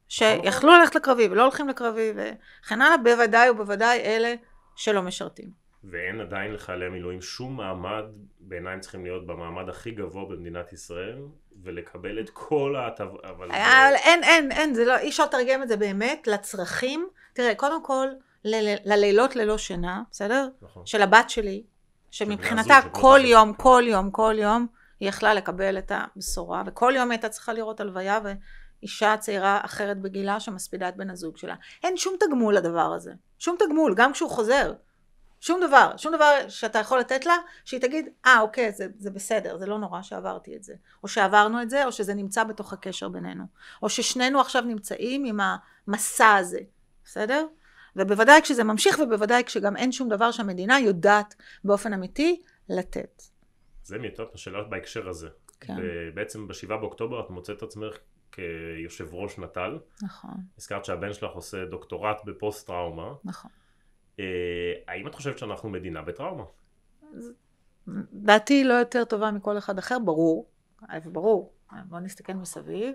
שיכלו ללכת לקרבי ולא הולכים לקרבי וכן הלאה, בוודאי ובוודאי אלה שלא משרתים. ואין עדיין לחיילי המילואים שום מעמד, בעיניי הם צריכים להיות במעמד הכי גבוה במדינת ישראל, ולקבל את כל ההטבה, אבל... אה, אבל זה... אין, אין, אין, זה לא, אי אפשר לתרגם את זה באמת לצרכים. תראה, קודם כל, ללילות ללא שינה, בסדר? נכון. של הבת שלי, שמבחינתה כל יום, כל יום, כל יום, היא יכלה לקבל את הבשורה, וכל יום היא הייתה צריכה לראות הלוויה ואישה צעירה אחרת בגילה שמספידה את בן הזוג שלה. אין שום תגמול לדבר הזה. שום תגמול, גם כשהוא חוזר. שום דבר, שום דבר שאתה יכול לתת לה, שהיא תגיד, אה, ah, אוקיי, זה, זה בסדר, זה לא נורא שעברתי את זה. או שעברנו את זה, או שזה נמצא בתוך הקשר בינינו. או ששנינו עכשיו נמצאים עם המסע הזה, בסדר? ובוודאי כשזה ממשיך, ובוודאי כשגם אין שום דבר שהמדינה יודעת באופן אמיתי לתת. זה מאיתנו השאלה בהקשר הזה. כן. בעצם ב-7 באוקטובר את מוצאת את עצמך כיושב ראש נט"ל. נכון. הזכרת שהבן שלך עושה דוקטורט בפוסט טראומה. נכון. אה, האם את חושבת שאנחנו מדינה בטראומה? דעתי לא יותר טובה מכל אחד אחר, ברור. אה, ברור. בוא נסתכל מסביב.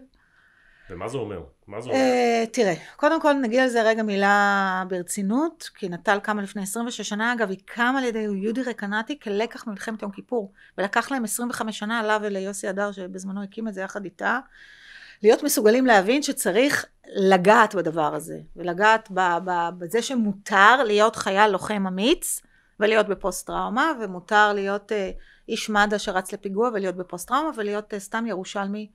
ומה זה אומר? מה זה אומר? Uh, תראה, קודם כל נגיד על זה רגע מילה ברצינות, כי נט"ל קמה לפני 26 שנה, אגב, היא קמה על ידי יהודי רקנטי כלקח ממלחמת יום כיפור, ולקח להם 25 שנה, לה וליוסי הדר שבזמנו הקים את זה יחד איתה, להיות מסוגלים להבין שצריך לגעת בדבר הזה, ולגעת בזה שמותר להיות חייל לוחם אמיץ, ולהיות בפוסט טראומה, ומותר להיות אה, איש מד"א שרץ לפיגוע ולהיות בפוסט טראומה, ולהיות אה, סתם ירושלמי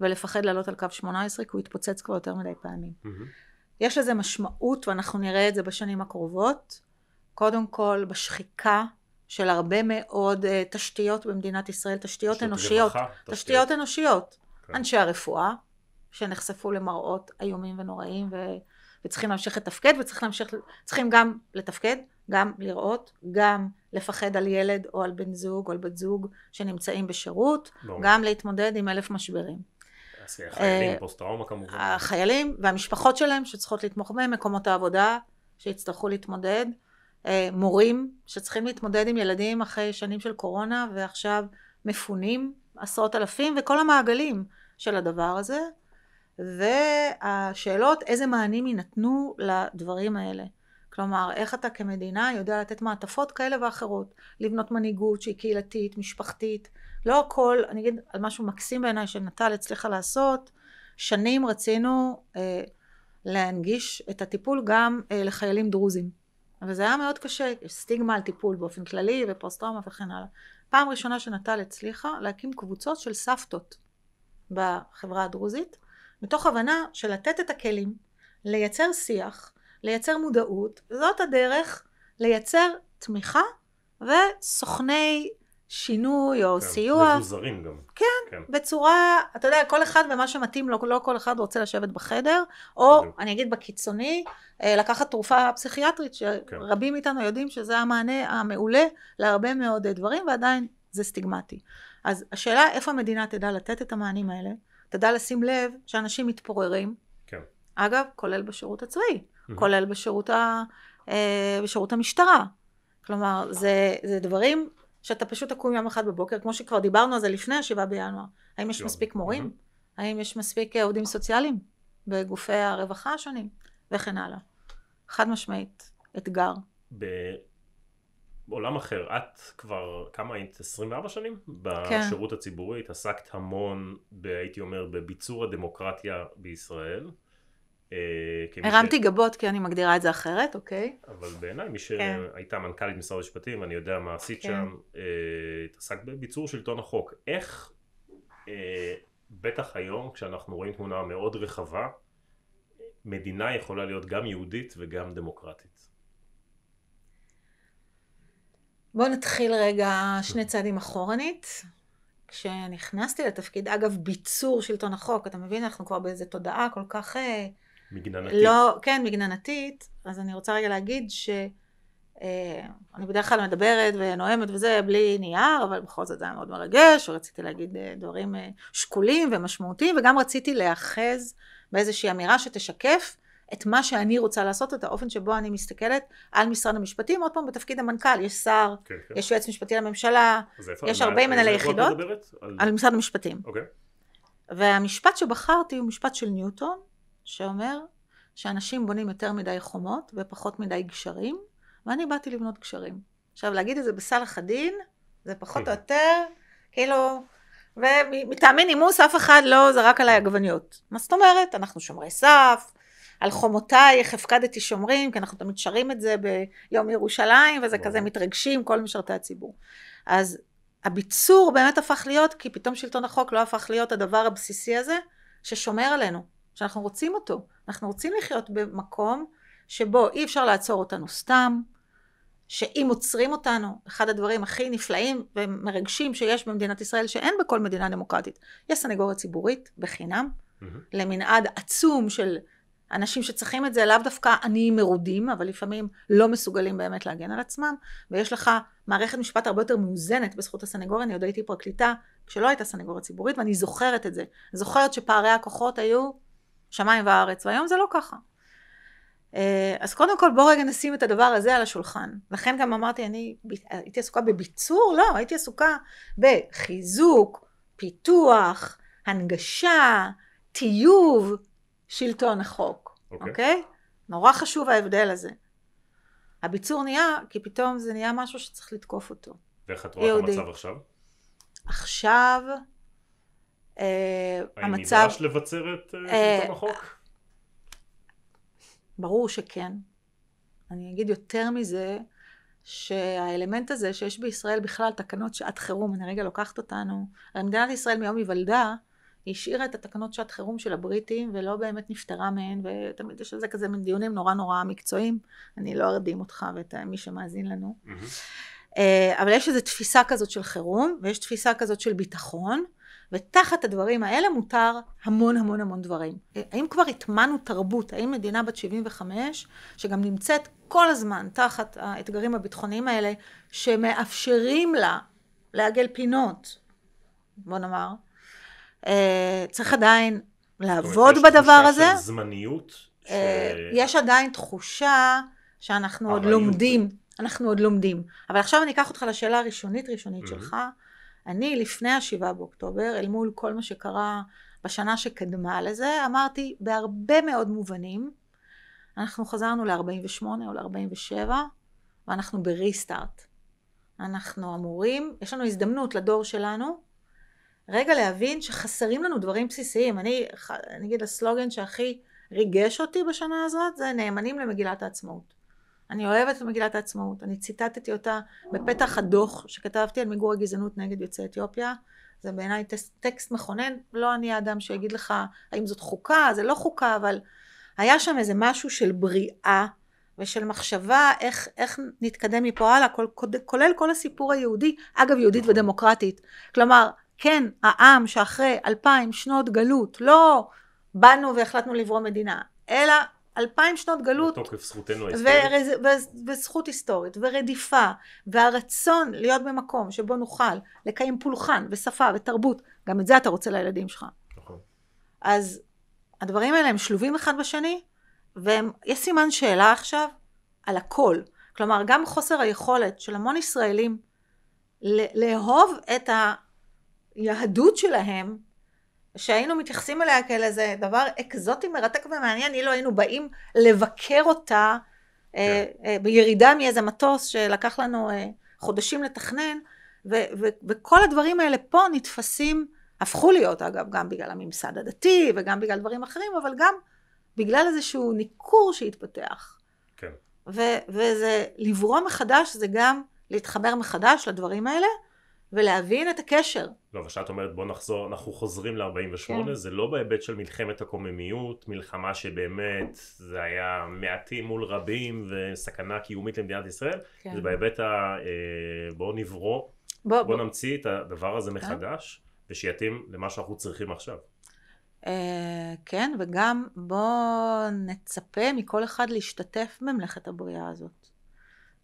ולפחד לעלות על קו 18, כי הוא התפוצץ כבר יותר מדי פעמים. Mm-hmm. יש לזה משמעות, ואנחנו נראה את זה בשנים הקרובות, קודם כל בשחיקה של הרבה מאוד uh, תשתיות במדינת ישראל, תשתיות אנושיות. רווחה, תשתיות. תשתיות אנושיות. כן. אנשי הרפואה, שנחשפו למראות איומים ונוראים ו... וצריכים להמשיך לתפקד וצריכים להמשיך, גם לתפקד, גם לראות, גם לפחד על ילד או על בן זוג או על בת זוג שנמצאים בשירות, לא. גם להתמודד עם אלף משברים. כן, חיילים, אה, פוסט טראומה כמובן. החיילים והמשפחות שלהם שצריכות לתמוך בהם, מקומות העבודה שיצטרכו להתמודד, אה, מורים שצריכים להתמודד עם ילדים אחרי שנים של קורונה ועכשיו מפונים עשרות אלפים וכל המעגלים של הדבר הזה. והשאלות איזה מענים יינתנו לדברים האלה. כלומר, איך אתה כמדינה יודע לתת מעטפות כאלה ואחרות, לבנות מנהיגות שהיא קהילתית, משפחתית, לא הכל, אני אגיד על משהו מקסים בעיניי שנט"ל הצליחה לעשות, שנים רצינו אה, להנגיש את הטיפול גם אה, לחיילים דרוזים, אבל זה היה מאוד קשה, יש סטיגמה על טיפול באופן כללי ופוסט טראומה וכן הלאה. פעם ראשונה שנט"ל הצליחה להקים קבוצות של סבתות בחברה הדרוזית, מתוך הבנה של לתת את הכלים, לייצר שיח, לייצר מודעות, זאת הדרך לייצר תמיכה וסוכני שינוי או כן, סיוע. מבוזרים גם. כן, כן, בצורה, אתה יודע, כל אחד ומה שמתאים לו, לא כל אחד רוצה לשבת בחדר, או כן. אני אגיד בקיצוני, אה, לקחת תרופה פסיכיאטרית, כן. שרבים מאיתנו יודעים שזה המענה המעולה להרבה מאוד אה, דברים, ועדיין זה סטיגמטי. אז השאלה איפה המדינה תדע לתת את המענים האלה, תדע לשים לב שאנשים מתפוררים. כן. אגב, כולל בשירות הצבאי, mm-hmm. כולל בשירות, ה, אה, בשירות המשטרה. כלומר, זה, זה דברים שאתה פשוט תקום יום אחד בבוקר, כמו שכבר דיברנו על זה לפני השבעה בינואר. האם יש מספיק מורים? Mm-hmm. האם יש מספיק אה, עובדים סוציאליים בגופי הרווחה השונים? וכן הלאה. חד משמעית, אתגר. ב- עולם אחר. את כבר, כמה היית? 24 שנים? כן. בשירות הציבורי, התעסקת המון, ב, הייתי אומר, בביצור הדמוקרטיה בישראל. אה, הרמתי ש... גבות כי אני מגדירה את זה אחרת, אוקיי. אבל בעיניי, מי שהייתה כן. מנכ"לית משרד המשפטים, אני יודע מה עשית כן. שם, אה, התעסקת בביצור שלטון החוק. איך, אה, בטח היום, כשאנחנו רואים תמונה מאוד רחבה, מדינה יכולה להיות גם יהודית וגם דמוקרטית. בואו נתחיל רגע שני צעדים אחורנית. כשנכנסתי לתפקיד, אגב, ביצור שלטון החוק, אתה מבין, אנחנו כבר באיזה תודעה כל כך... אה, מגננתית. לא, כן, מגננתית. אז אני רוצה רגע להגיד ש... אה, אני בדרך כלל מדברת ונואמת וזה, בלי נייר, אבל בכל זאת זה היה מאוד מרגש, ורציתי להגיד אה, דברים שקולים ומשמעותיים, וגם רציתי להיאחז באיזושהי אמירה שתשקף את מה שאני רוצה לעשות, את האופן שבו אני מסתכלת על משרד המשפטים, עוד פעם בתפקיד המנכ"ל, יש שר, כן, כן. יש יועץ משפטי לממשלה, יש הרבה מנהלי יחידות, על... על משרד המשפטים. Okay. אוקיי. והמשפט שבחרתי הוא משפט של ניוטון, שאומר שאנשים בונים יותר מדי חומות ופחות מדי גשרים, ואני באתי לבנות גשרים. עכשיו להגיד את זה בסלאח הדין, זה פחות או כן. יותר, כאילו, ומטעמי נימוס אף אחד לא זרק עליי עגבניות. מה זאת אומרת? אנחנו שומרי סף, על חומותייך הפקדתי שומרים, כי אנחנו תמיד שרים את זה ביום ירושלים, וזה בוא. כזה מתרגשים, כל משרתי הציבור. אז הביצור באמת הפך להיות, כי פתאום שלטון החוק לא הפך להיות הדבר הבסיסי הזה, ששומר עלינו, שאנחנו רוצים אותו. אנחנו רוצים לחיות במקום שבו אי אפשר לעצור אותנו סתם, שאם עוצרים אותנו, אחד הדברים הכי נפלאים ומרגשים שיש במדינת ישראל, שאין בכל מדינה דמוקרטית, יש סנגוריה ציבורית בחינם, mm-hmm. למנעד עצום של אנשים שצריכים את זה לאו דווקא עניים מרודים, אבל לפעמים לא מסוגלים באמת להגן על עצמם, ויש לך מערכת משפט הרבה יותר מאוזנת בזכות הסנגוריה, אני עוד הייתי פרקליטה כשלא הייתה סנגוריה ציבורית, ואני זוכרת את זה. זוכרת שפערי הכוחות היו שמיים וארץ, והיום זה לא ככה. אה, אז קודם כל בואו רגע נשים את הדבר הזה על השולחן. לכן גם אמרתי, אני הייתי עסוקה בביצור? לא, הייתי עסוקה בחיזוק, פיתוח, הנגשה, טיוב, שלטון החוק, אוקיי? Okay. אוקיי? Okay? נורא חשוב ההבדל הזה. הביצור נהיה, כי פתאום זה נהיה משהו שצריך לתקוף אותו. ואיך את רואה את המצב עכשיו? עכשיו, אה, המצב... האם נדרש לבצר את אה, אה, שלטון החוק? ברור שכן. אני אגיד יותר מזה, שהאלמנט הזה שיש בישראל בכלל תקנות שעת חירום, אני רגע לוקחת אותנו, הרי מדינת ישראל מיום היוולדה, היא השאירה את התקנות שעת חירום של הבריטים ולא באמת נפטרה מהן ותמיד יש על זה כזה מין דיונים נורא נורא מקצועיים אני לא ארדים אותך ואת מי שמאזין לנו mm-hmm. אבל יש איזו תפיסה כזאת של חירום ויש תפיסה כזאת של ביטחון ותחת הדברים האלה מותר המון המון המון דברים. אה, האם כבר הטמנו תרבות? האם מדינה בת 75, שגם נמצאת כל הזמן תחת האתגרים הביטחוניים האלה, שמאפשרים לה לעגל פינות, בוא נאמר, אה, צריך עדיין לעבוד בדבר הזה. יש תחושה של זמניות? אה, ש... יש עדיין תחושה שאנחנו אה, עוד לומדים, אנחנו עוד לומדים. אבל עכשיו אני אקח אותך לשאלה הראשונית ראשונית שלך. אני לפני השבעה באוקטובר, אל מול כל מה שקרה בשנה שקדמה לזה, אמרתי בהרבה מאוד מובנים, אנחנו חזרנו ל-48 או ל-47, ואנחנו בריסטארט. אנחנו אמורים, יש לנו הזדמנות לדור שלנו רגע להבין שחסרים לנו דברים בסיסיים. אני, אני אגיד הסלוגן שהכי ריגש אותי בשנה הזאת זה נאמנים למגילת העצמאות. אני אוהבת את מגילת העצמאות, אני ציטטתי אותה בפתח הדוח שכתבתי על מיגור הגזענות נגד יוצאי אתיופיה. זה בעיניי טקסט מכונן, לא אני האדם שיגיד לך האם זאת חוקה, זה לא חוקה, אבל היה שם איזה משהו של בריאה ושל מחשבה איך, איך נתקדם מפה הלאה, כולל כל הסיפור היהודי, אגב יהודית נכון. ודמוקרטית. כלומר, כן העם שאחרי אלפיים שנות גלות, לא באנו והחלטנו לברום מדינה, אלא אלפיים שנות גלות. בתוקף זכותנו ההיסטורית. וזכות היסטורית, ורדיפה, והרצון להיות במקום שבו נוכל לקיים פולחן, ושפה, ותרבות, גם את זה אתה רוצה לילדים שלך. נכון. אז הדברים האלה הם שלובים אחד בשני, ויש סימן שאלה עכשיו על הכל. כלומר, גם חוסר היכולת של המון ישראלים לאהוב את ה... היהדות שלהם, שהיינו מתייחסים אליה כאל איזה דבר אקזוטי מרתק ומעניין, אילו היינו באים לבקר אותה אה, כן. אה, אה, בירידה מאיזה מטוס שלקח לנו אה, חודשים לתכנן, ו- ו- וכל הדברים האלה פה נתפסים, הפכו להיות אגב, גם בגלל הממסד הדתי וגם בגלל דברים אחרים, אבל גם בגלל איזשהו ניכור שהתפתח. כן. ו- וזה לברוא מחדש, זה גם להתחבר מחדש לדברים האלה. ולהבין את הקשר. לא, ושאת אומרת בוא נחזור, אנחנו חוזרים ל-48, כן. זה לא בהיבט של מלחמת הקוממיות, מלחמה שבאמת זה היה מעטים מול רבים וסכנה קיומית למדינת ישראל, כן. זה בהיבט ה... אה, בואו נברוא, בוא, בוא, בוא נמציא את הדבר הזה אה? מחדש, כן. ושיתאים למה שאנחנו צריכים עכשיו. Uh, כן, וגם בואו נצפה מכל אחד להשתתף במלאכת הבריאה הזאת.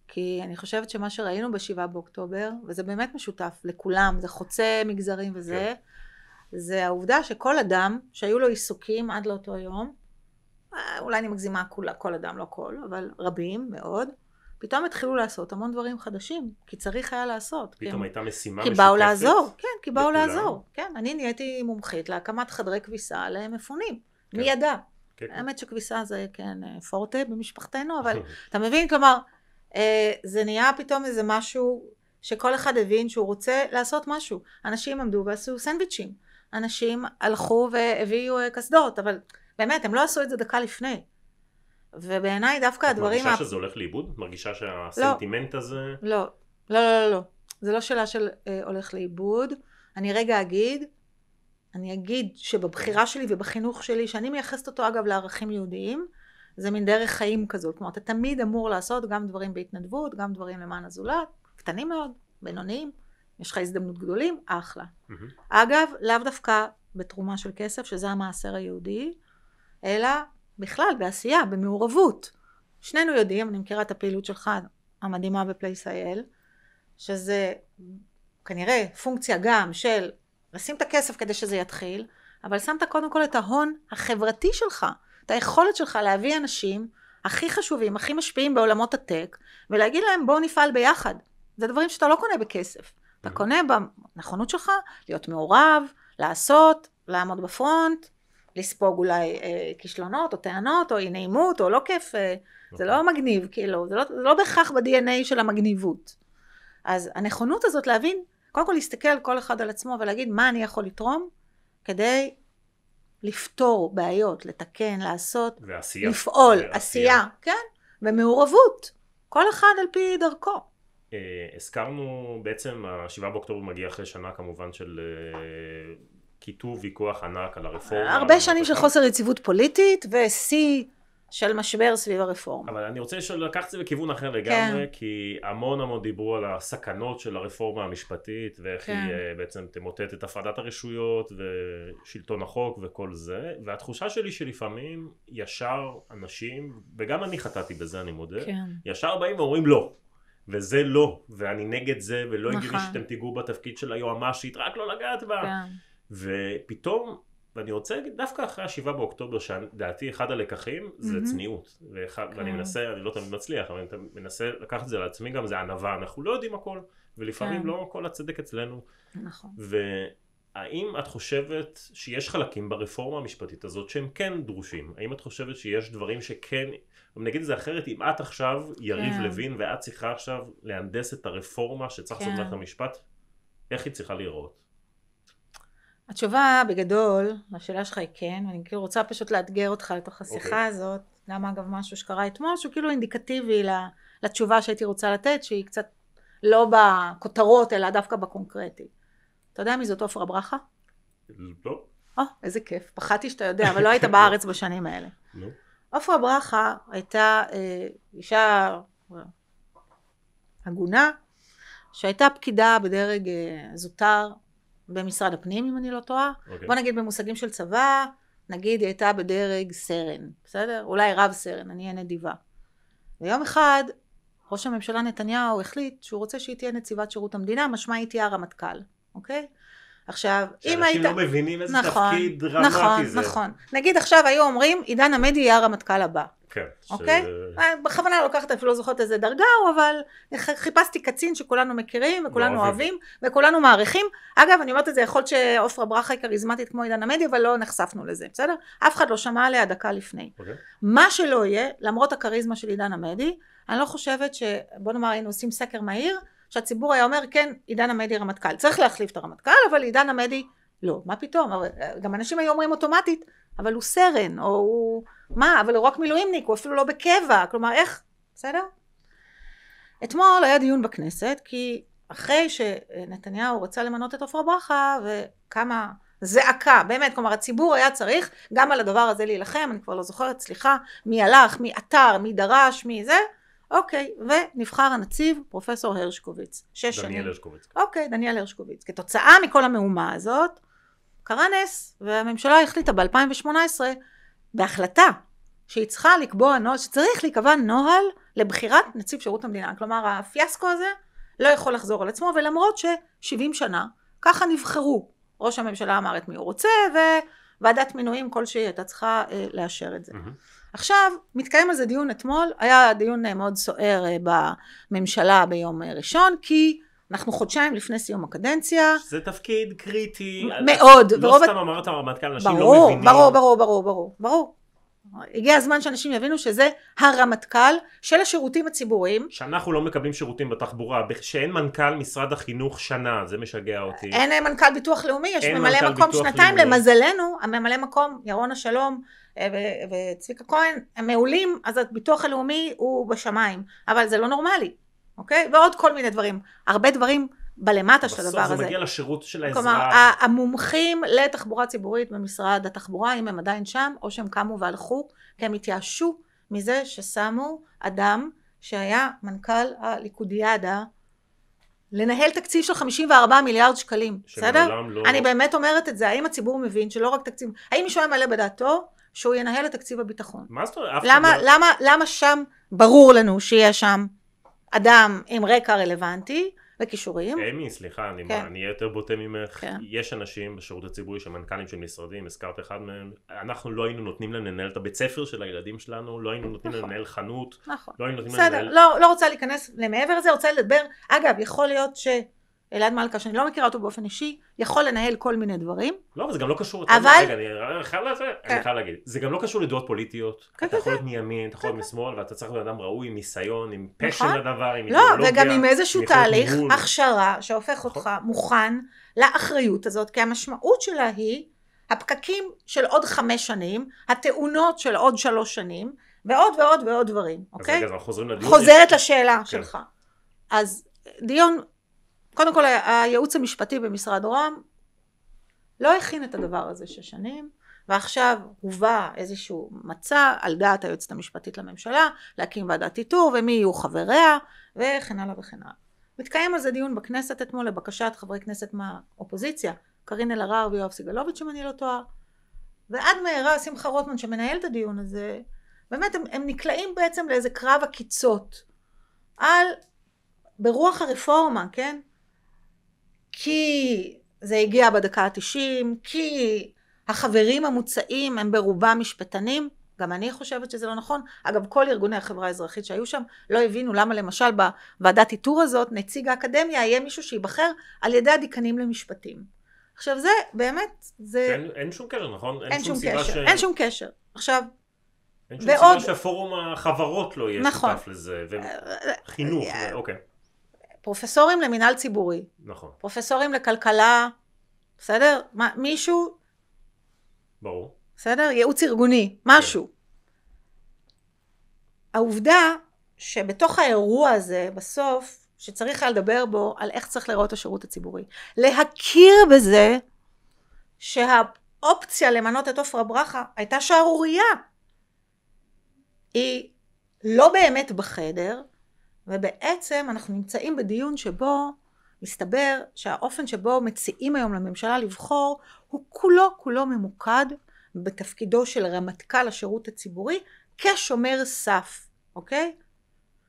כי אני חושבת שמה שראינו בשבעה באוקטובר, וזה באמת משותף לכולם, זה חוצה מגזרים וזה, כן. זה העובדה שכל אדם שהיו לו עיסוקים עד לאותו יום, אה, אולי אני מגזימה כל, כל אדם, לא כל, אבל רבים מאוד, פתאום התחילו לעשות המון דברים חדשים, כי צריך היה לעשות. כן. פתאום כן. הייתה משימה משותפת? כי באו לעזור, כן, כי באו לעזור. כן, אני נהייתי מומחית להקמת חדרי כביסה למפונים, כן. מי ידע. כן. האמת שכביסה זה, כן, פורטה אה, במשפחתנו, אבל אתה מבין, כלומר, אה, זה נהיה פתאום איזה משהו שכל אחד הבין שהוא רוצה לעשות משהו. אנשים עמדו ועשו סנדוויצ'ים. אנשים הלכו והביאו אה, קסדות, אבל באמת, הם לא עשו את זה דקה לפני. ובעיניי דווקא הדברים... את מרגישה שזה הולך לאיבוד? את מרגישה לא. שהסנטימנט לא, הזה... לא, לא, לא, לא, לא. זה לא שאלה של אה, הולך לאיבוד. אני רגע אגיד, אני אגיד שבבחירה שלי ובחינוך שלי, שאני מייחסת אותו אגב לערכים יהודיים, זה מין דרך חיים כזאת. כלומר, אתה תמיד אמור לעשות גם דברים בהתנדבות, גם דברים למען הזולת, קטנים מאוד, בינוניים, יש לך הזדמנות גדולים, אחלה. Mm-hmm. אגב, לאו דווקא בתרומה של כסף, שזה המעשר היהודי, אלא בכלל בעשייה, במעורבות. שנינו יודעים, אני מכירה את הפעילות שלך המדהימה בפלייס.איי.אל, שזה כנראה פונקציה גם של לשים את הכסף כדי שזה יתחיל, אבל שמת קודם כל את ההון החברתי שלך. את היכולת שלך להביא אנשים הכי חשובים, הכי משפיעים בעולמות הטק, ולהגיד להם בואו נפעל ביחד. זה דברים שאתה לא קונה בכסף. אתה mm-hmm. קונה בנכונות שלך להיות מעורב, לעשות, לעמוד בפרונט, לספוג אולי אה, כישלונות או טענות או אי נעימות או לא כיף, אה, okay. זה אוקיי. לא מגניב, כאילו, זה לא, זה לא בהכרח ב-DNA של המגניבות. אז הנכונות הזאת להבין, קודם כל להסתכל כל אחד על עצמו ולהגיד מה אני יכול לתרום כדי לפתור בעיות, לתקן, לעשות, ועשייה. לפעול, ועשייה. עשייה, כן, ומעורבות, כל אחד על פי דרכו. Uh, הזכרנו בעצם, ה-7 באוקטובר מגיע אחרי שנה כמובן של אה, קיטוב, uh, ויכוח ענק על הרפורמה. הרבה שנים של חוסר יציבות פוליטית, ושיא של משבר סביב הרפורמה. אבל אני רוצה לקחת את זה בכיוון אחר לגמרי, כן. כי המון המון דיברו על הסכנות של הרפורמה המשפטית, ואיך כן. היא אה, בעצם תמוטט את הפרדת הרשויות, ושלטון החוק וכל זה, והתחושה שלי שלפעמים ישר אנשים, וגם אני חטאתי בזה, אני מודה, כן. ישר באים ואומרים לא. וזה לא, ואני נגד זה, ולא נכון. הגיוני שאתם תיגעו בתפקיד של היועמ"שית, רק לא לגעת בה. כן. ופתאום ואני רוצה להגיד, דווקא אחרי השבעה באוקטובר, שדעתי אחד הלקחים זה mm-hmm. צניעות. ואח... כן. ואני מנסה, אני לא תמיד מצליח, אבל אני מנסה לקחת את זה לעצמי גם, זה ענווה, אנחנו לא יודעים הכל, ולפעמים כן. לא כל הצדק אצלנו. נכון. והאם את חושבת שיש חלקים ברפורמה המשפטית הזאת שהם כן דרושים? האם את חושבת שיש דברים שכן, נגיד את זה אחרת, אם את עכשיו יריב כן. לוין, ואת צריכה עכשיו להנדס את הרפורמה שצריך לעשות כן. מערכת המשפט, איך היא צריכה להיראות? התשובה בגדול, השאלה שלך היא כן, ואני כאילו רוצה פשוט לאתגר אותך לתוך השיחה okay. אוקיי. הזאת, גם אגב משהו שקרה אתמול, שהוא כאילו אינדיקטיבי לתשובה שהייתי רוצה לתת, שהיא קצת לא בכותרות, אלא דווקא בקונקרטי. אתה יודע מי זאת עופרה ברכה? לא. או, אה, oh, איזה כיף. פחדתי שאתה יודע, אבל לא היית לא. בארץ בשנים האלה. לא. עופרה ברכה הייתה אה, אישה הגונה, שהייתה פקידה בדרג אה, זוטר במשרד הפנים, אם אני לא טועה. Okay. אוקיי. בוא נגיד במושגים של צבא, נגיד היא הייתה בדרג סרן, בסדר? אולי רב סרן, אני אהיה נדיבה. ויום אחד ראש הממשלה נתניהו החליט שהוא רוצה שהיא תהיה נציבת שירות המדינה, משמע היא תהיה הרמטכ"ל, אוקיי? Okay? עכשיו, אם היית... שאנשים לא מבינים איזה נכון, תפקיד נכון, דרמטי נכון, זה. נכון, נכון. נגיד עכשיו היו אומרים, עידן עמדי יהיה הרמטכ"ל הבא. כן. אוקיי? ש... אה, בכוונה לוקחת, אפילו לא זוכרת איזה דרגה הוא, אבל חיפשתי קצין שכולנו מכירים, וכולנו לא אוהבים, וכולנו מעריכים. אגב, אני אומרת את זה, יכול להיות שעופרה ברכה היא כריזמטית כמו עידן עמדי, אבל לא נחשפנו לזה, בסדר? אף אחד לא שמע עליה דקה לפני. אוקיי. מה שלא יהיה, למרות הכריזמה של עידן עמדי, אני לא חושבת ש... בוא נאמר, היינו עושים סקר מהיר, שהציבור היה אומר, כן, עידן עמדי רמטכ"ל. צריך להחליף את הרמטכ"ל, אבל עידן עמדי, לא. מה פתאום? אה, גם אנשים היו אומרים אוטומטית, אבל הוא סרן, או הוא מה, אבל הוא רק מילואימניק, הוא אפילו לא בקבע, כלומר איך, בסדר? אתמול היה דיון בכנסת, כי אחרי שנתניהו רצה למנות את עפרה ברכה, וכמה זעקה, באמת, כלומר הציבור היה צריך גם על הדבר הזה להילחם, אני כבר לא זוכרת, סליחה, מי הלך, מי עתר, מי דרש, מי זה, אוקיי, ונבחר הנציב פרופסור הרשקוביץ, שש דניאל שנים. דניאל הרשקוביץ. אוקיי, דניאל הרשקוביץ. כתוצאה מכל המהומה הזאת, קרה נס, והממשלה החליטה ב-2018 בהחלטה שהיא צריכה לקבוע נוהל, שצריך להיקבע נוהל לבחירת נציב שירות המדינה. כלומר, הפיאסקו הזה לא יכול לחזור על עצמו, ולמרות ש-70 שנה ככה נבחרו. ראש הממשלה אמר את מי הוא רוצה, וועדת מינויים כלשהי הייתה צריכה אה, לאשר את זה. Mm-hmm. עכשיו, מתקיים על זה דיון אתמול, היה דיון אה, מאוד סוער אה, בממשלה ביום אה, ראשון, כי אנחנו חודשיים לפני סיום הקדנציה. זה תפקיד קריטי. מאוד. לא ברוב... סתם אמרת הרמטכ"ל, אנשים לא ברור, לא מבינים. ברור, ברור, ברור, ברור, ברור. הגיע הזמן שאנשים יבינו שזה הרמטכ"ל של השירותים הציבוריים. שאנחנו לא מקבלים שירותים בתחבורה, שאין מנכ"ל משרד החינוך שנה, זה משגע אותי. אין אה, מנכ"ל ביטוח לאומי, יש ממלא מקום שנתיים, לאומי. למזלנו, הממלא מקום, ירון השלום אה, וצביקה כהן, הם מעולים, אז הביטוח הלאומי הוא בשמיים, אבל זה לא נורמלי. אוקיי? ועוד כל מיני דברים. הרבה דברים בלמטה של הדבר הזה. בסוף זה מגיע לשירות של האזרח. כלומר, המומחים לתחבורה ציבורית במשרד התחבורה, אם הם עדיין שם, או שהם קמו והלכו, כי הם התייאשו מזה ששמו אדם שהיה מנכ"ל הליכודיאדה לנהל תקציב של 54 מיליארד שקלים, בסדר? לא... אני באמת אומרת את זה, האם הציבור מבין שלא רק תקציב, האם מישהו היה מלא בדעתו שהוא ינהל את תקציב הביטחון? מה זאת אומרת? למה, לא- למה, למה שם ברור לנו שיהיה שם אדם עם רקע רלוונטי וכישורים. אמי, סליחה, אני, כן. מה, אני אהיה יותר בוטה ממך. כן. יש אנשים בשירות הציבורי שמנכ"לים של משרדים, הזכרת אחד מהם, אנחנו לא היינו נותנים להם לנהל את הבית ספר של הילדים שלנו, לא היינו נותנים נכון. להם לנהל חנות, נכון. לא היינו נותנים להם לנהל... בסדר, לא, לא רוצה להיכנס למעבר לזה, רוצה לדבר, אגב, יכול להיות ש... אלעד מלכה, שאני לא מכירה אותו באופן אישי, יכול לנהל כל מיני דברים. לא, אבל זה גם לא קשור... אבל... רגע, אני חייב להגיד, אני כן. חייב להגיד, זה גם לא קשור לדעות פוליטיות. כן, אתה כן, יכול להיות מימין, אתה יכול להיות משמאל, ואתה צריך להיות אדם ראוי, עם ניסיון, עם פשן נכון. לדבר, עם לא, אידיאולוגיה. לא, וגם עם איזשהו תהליך, הכשרה, שהופך נכון. אותך מוכן לאחריות הזאת, כי המשמעות שלה היא הפקקים של עוד חמש שנים, התאונות של עוד שלוש שנים, ועוד ועוד ועוד דברים, אוקיי? אז רגע, אנחנו חוזרים לדיון. חוזרת לשאלה שלך. אז דיון קודם כל הייעוץ המשפטי במשרד רוה"מ לא הכין את הדבר הזה שש שנים, ועכשיו הובא איזשהו מצע על דעת היועצת המשפטית לממשלה להקים ועדת איתור ומי יהיו חבריה וכן הלאה וכן הלאה. מתקיים על זה דיון בכנסת אתמול לבקשת חברי כנסת מהאופוזיציה, קארין אלהרר ויואב סגלוביץ' אם אני לא טועה, ועד מהרה שמחה רוטמן שמנהל את הדיון הזה, באמת הם, הם נקלעים בעצם לאיזה קרב עקיצות על, ברוח הרפורמה, כן? כי זה הגיע בדקה ה-90, כי החברים המוצעים הם ברובם משפטנים, גם אני חושבת שזה לא נכון. אגב, כל ארגוני החברה האזרחית שהיו שם לא הבינו למה למשל בוועדת איתור הזאת, נציג האקדמיה יהיה מישהו שייבחר על ידי הדיקנים למשפטים. עכשיו זה באמת, זה... אין, אין שום קשר, נכון? אין, אין שום, שום קשר, ש... אין שום קשר. עכשיו... אין שום ועוד... סיבה שפורום החברות לא יהיה נכון. שותף לזה, וחינוך, אה, אה, אה, אוקיי. פרופסורים למינהל ציבורי. נכון. פרופסורים לכלכלה, בסדר? מה, מישהו... ברור. בסדר? ייעוץ ארגוני, משהו. כן. העובדה שבתוך האירוע הזה, בסוף, שצריך היה לדבר בו על איך צריך להיראות השירות הציבורי. להכיר בזה שהאופציה למנות את עופרה ברכה הייתה שערורייה. היא לא באמת בחדר, ובעצם אנחנו נמצאים בדיון שבו מסתבר שהאופן שבו מציעים היום לממשלה לבחור הוא כולו כולו ממוקד בתפקידו של רמטכ"ל השירות הציבורי כשומר סף, אוקיי?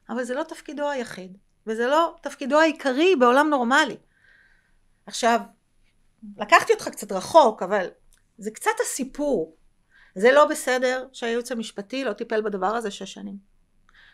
אבל זה לא תפקידו היחיד, וזה לא תפקידו העיקרי בעולם נורמלי. עכשיו, לקחתי אותך קצת רחוק, אבל זה קצת הסיפור. זה לא בסדר שהייעוץ המשפטי לא טיפל בדבר הזה שש שנים.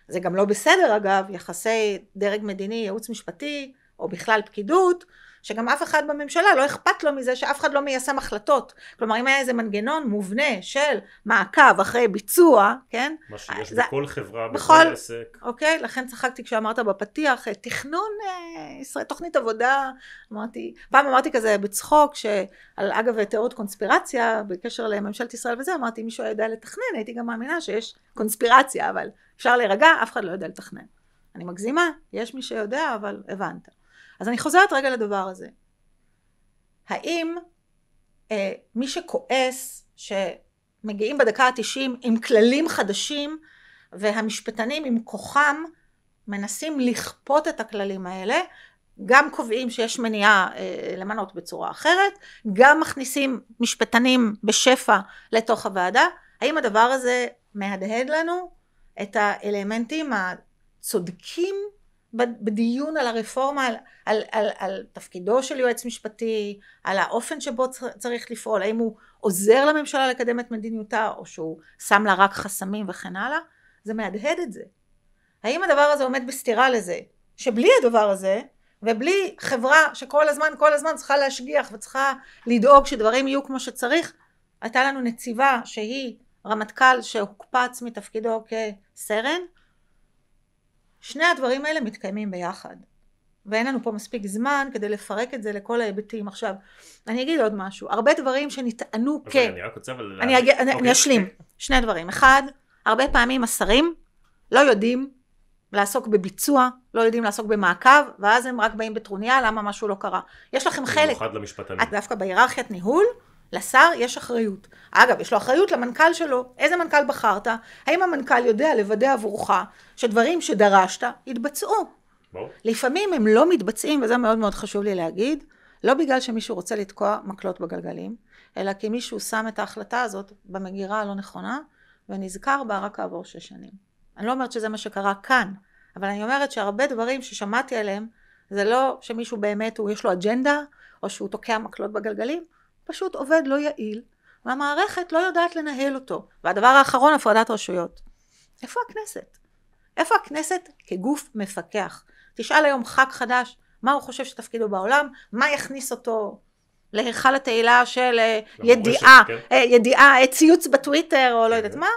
זה גם לא בסדר אגב, יחסי דרג מדיני, ייעוץ משפטי, או בכלל פקידות, שגם אף אחד בממשלה לא אכפת לו מזה שאף אחד לא מיישם החלטות. כלומר, אם היה איזה מנגנון מובנה של מעקב אחרי ביצוע, כן? מה שיש זה... בכל חברה, בכל, בכל עסק. אוקיי, לכן צחקתי כשאמרת בפתיח, אה, תכנון אה, ישראל, תוכנית עבודה, אמרתי, פעם אמרתי כזה בצחוק, שעל אגב תיאוריות קונספירציה, בקשר לממשלת ישראל וזה, אמרתי, אם מישהו היה יודע לתכנן, הייתי גם מאמינה שיש קונספירציה, אבל אפשר להירגע, אף אחד לא יודע לתכנן. אני מגזימה, יש מי שיודע, אבל הבנת. אז אני חוזרת רגע לדבר הזה. האם אה, מי שכועס, שמגיעים בדקה ה-90 עם כללים חדשים, והמשפטנים עם כוחם מנסים לכפות את הכללים האלה, גם קובעים שיש מניעה אה, למנות בצורה אחרת, גם מכניסים משפטנים בשפע לתוך הוועדה. האם הדבר הזה מהדהד לנו? את האלמנטים הצודקים בדיון על הרפורמה, על, על, על, על תפקידו של יועץ משפטי, על האופן שבו צריך לפעול, האם הוא עוזר לממשלה לקדם את מדיניותה, או שהוא שם לה רק חסמים וכן הלאה, זה מהדהד את זה. האם הדבר הזה עומד בסתירה לזה, שבלי הדבר הזה, ובלי חברה שכל הזמן, כל הזמן צריכה להשגיח וצריכה לדאוג שדברים יהיו כמו שצריך, הייתה לנו נציבה שהיא רמטכ"ל שהוקפץ מתפקידו כסרן, שני הדברים האלה מתקיימים ביחד. ואין לנו פה מספיק זמן כדי לפרק את זה לכל ההיבטים. עכשיו, אני אגיד עוד משהו. הרבה דברים שנטענו כ... אני רק רוצה אבל... אני, אגיד, אוקיי. אני אשלים. שני דברים. אחד, הרבה פעמים השרים לא יודעים לעסוק בביצוע, לא יודעים לעסוק במעקב, ואז הם רק באים בטרוניה למה משהו לא קרה. יש לכם חלק. במיוחד למשפטנים. את דווקא בהיררכיית ניהול, לשר יש אחריות. אגב, יש לו אחריות למנכ"ל שלו, איזה מנכ"ל בחרת, האם המנכ"ל יודע לוודא עבורך שדברים שדרשת יתבצעו. בוא. לפעמים הם לא מתבצעים, וזה מאוד מאוד חשוב לי להגיד, לא בגלל שמישהו רוצה לתקוע מקלות בגלגלים, אלא כי מישהו שם את ההחלטה הזאת במגירה הלא נכונה, ונזכר בה רק כעבור שש שנים. אני לא אומרת שזה מה שקרה כאן, אבל אני אומרת שהרבה דברים ששמעתי עליהם, זה לא שמישהו באמת, הוא יש לו אג'נדה, או שהוא תוקע מקלות בגלגלים, פשוט עובד לא יעיל, והמערכת לא יודעת לנהל אותו. והדבר האחרון, הפרדת רשויות. איפה הכנסת? איפה הכנסת כגוף מפקח? תשאל היום ח"כ חדש, מה הוא חושב שתפקידו בעולם, מה יכניס אותו להיכל התהילה של אה, ידיעה, כן. אה, ידיעה, אה, ציוץ בטוויטר או לא יודעת כן. מה,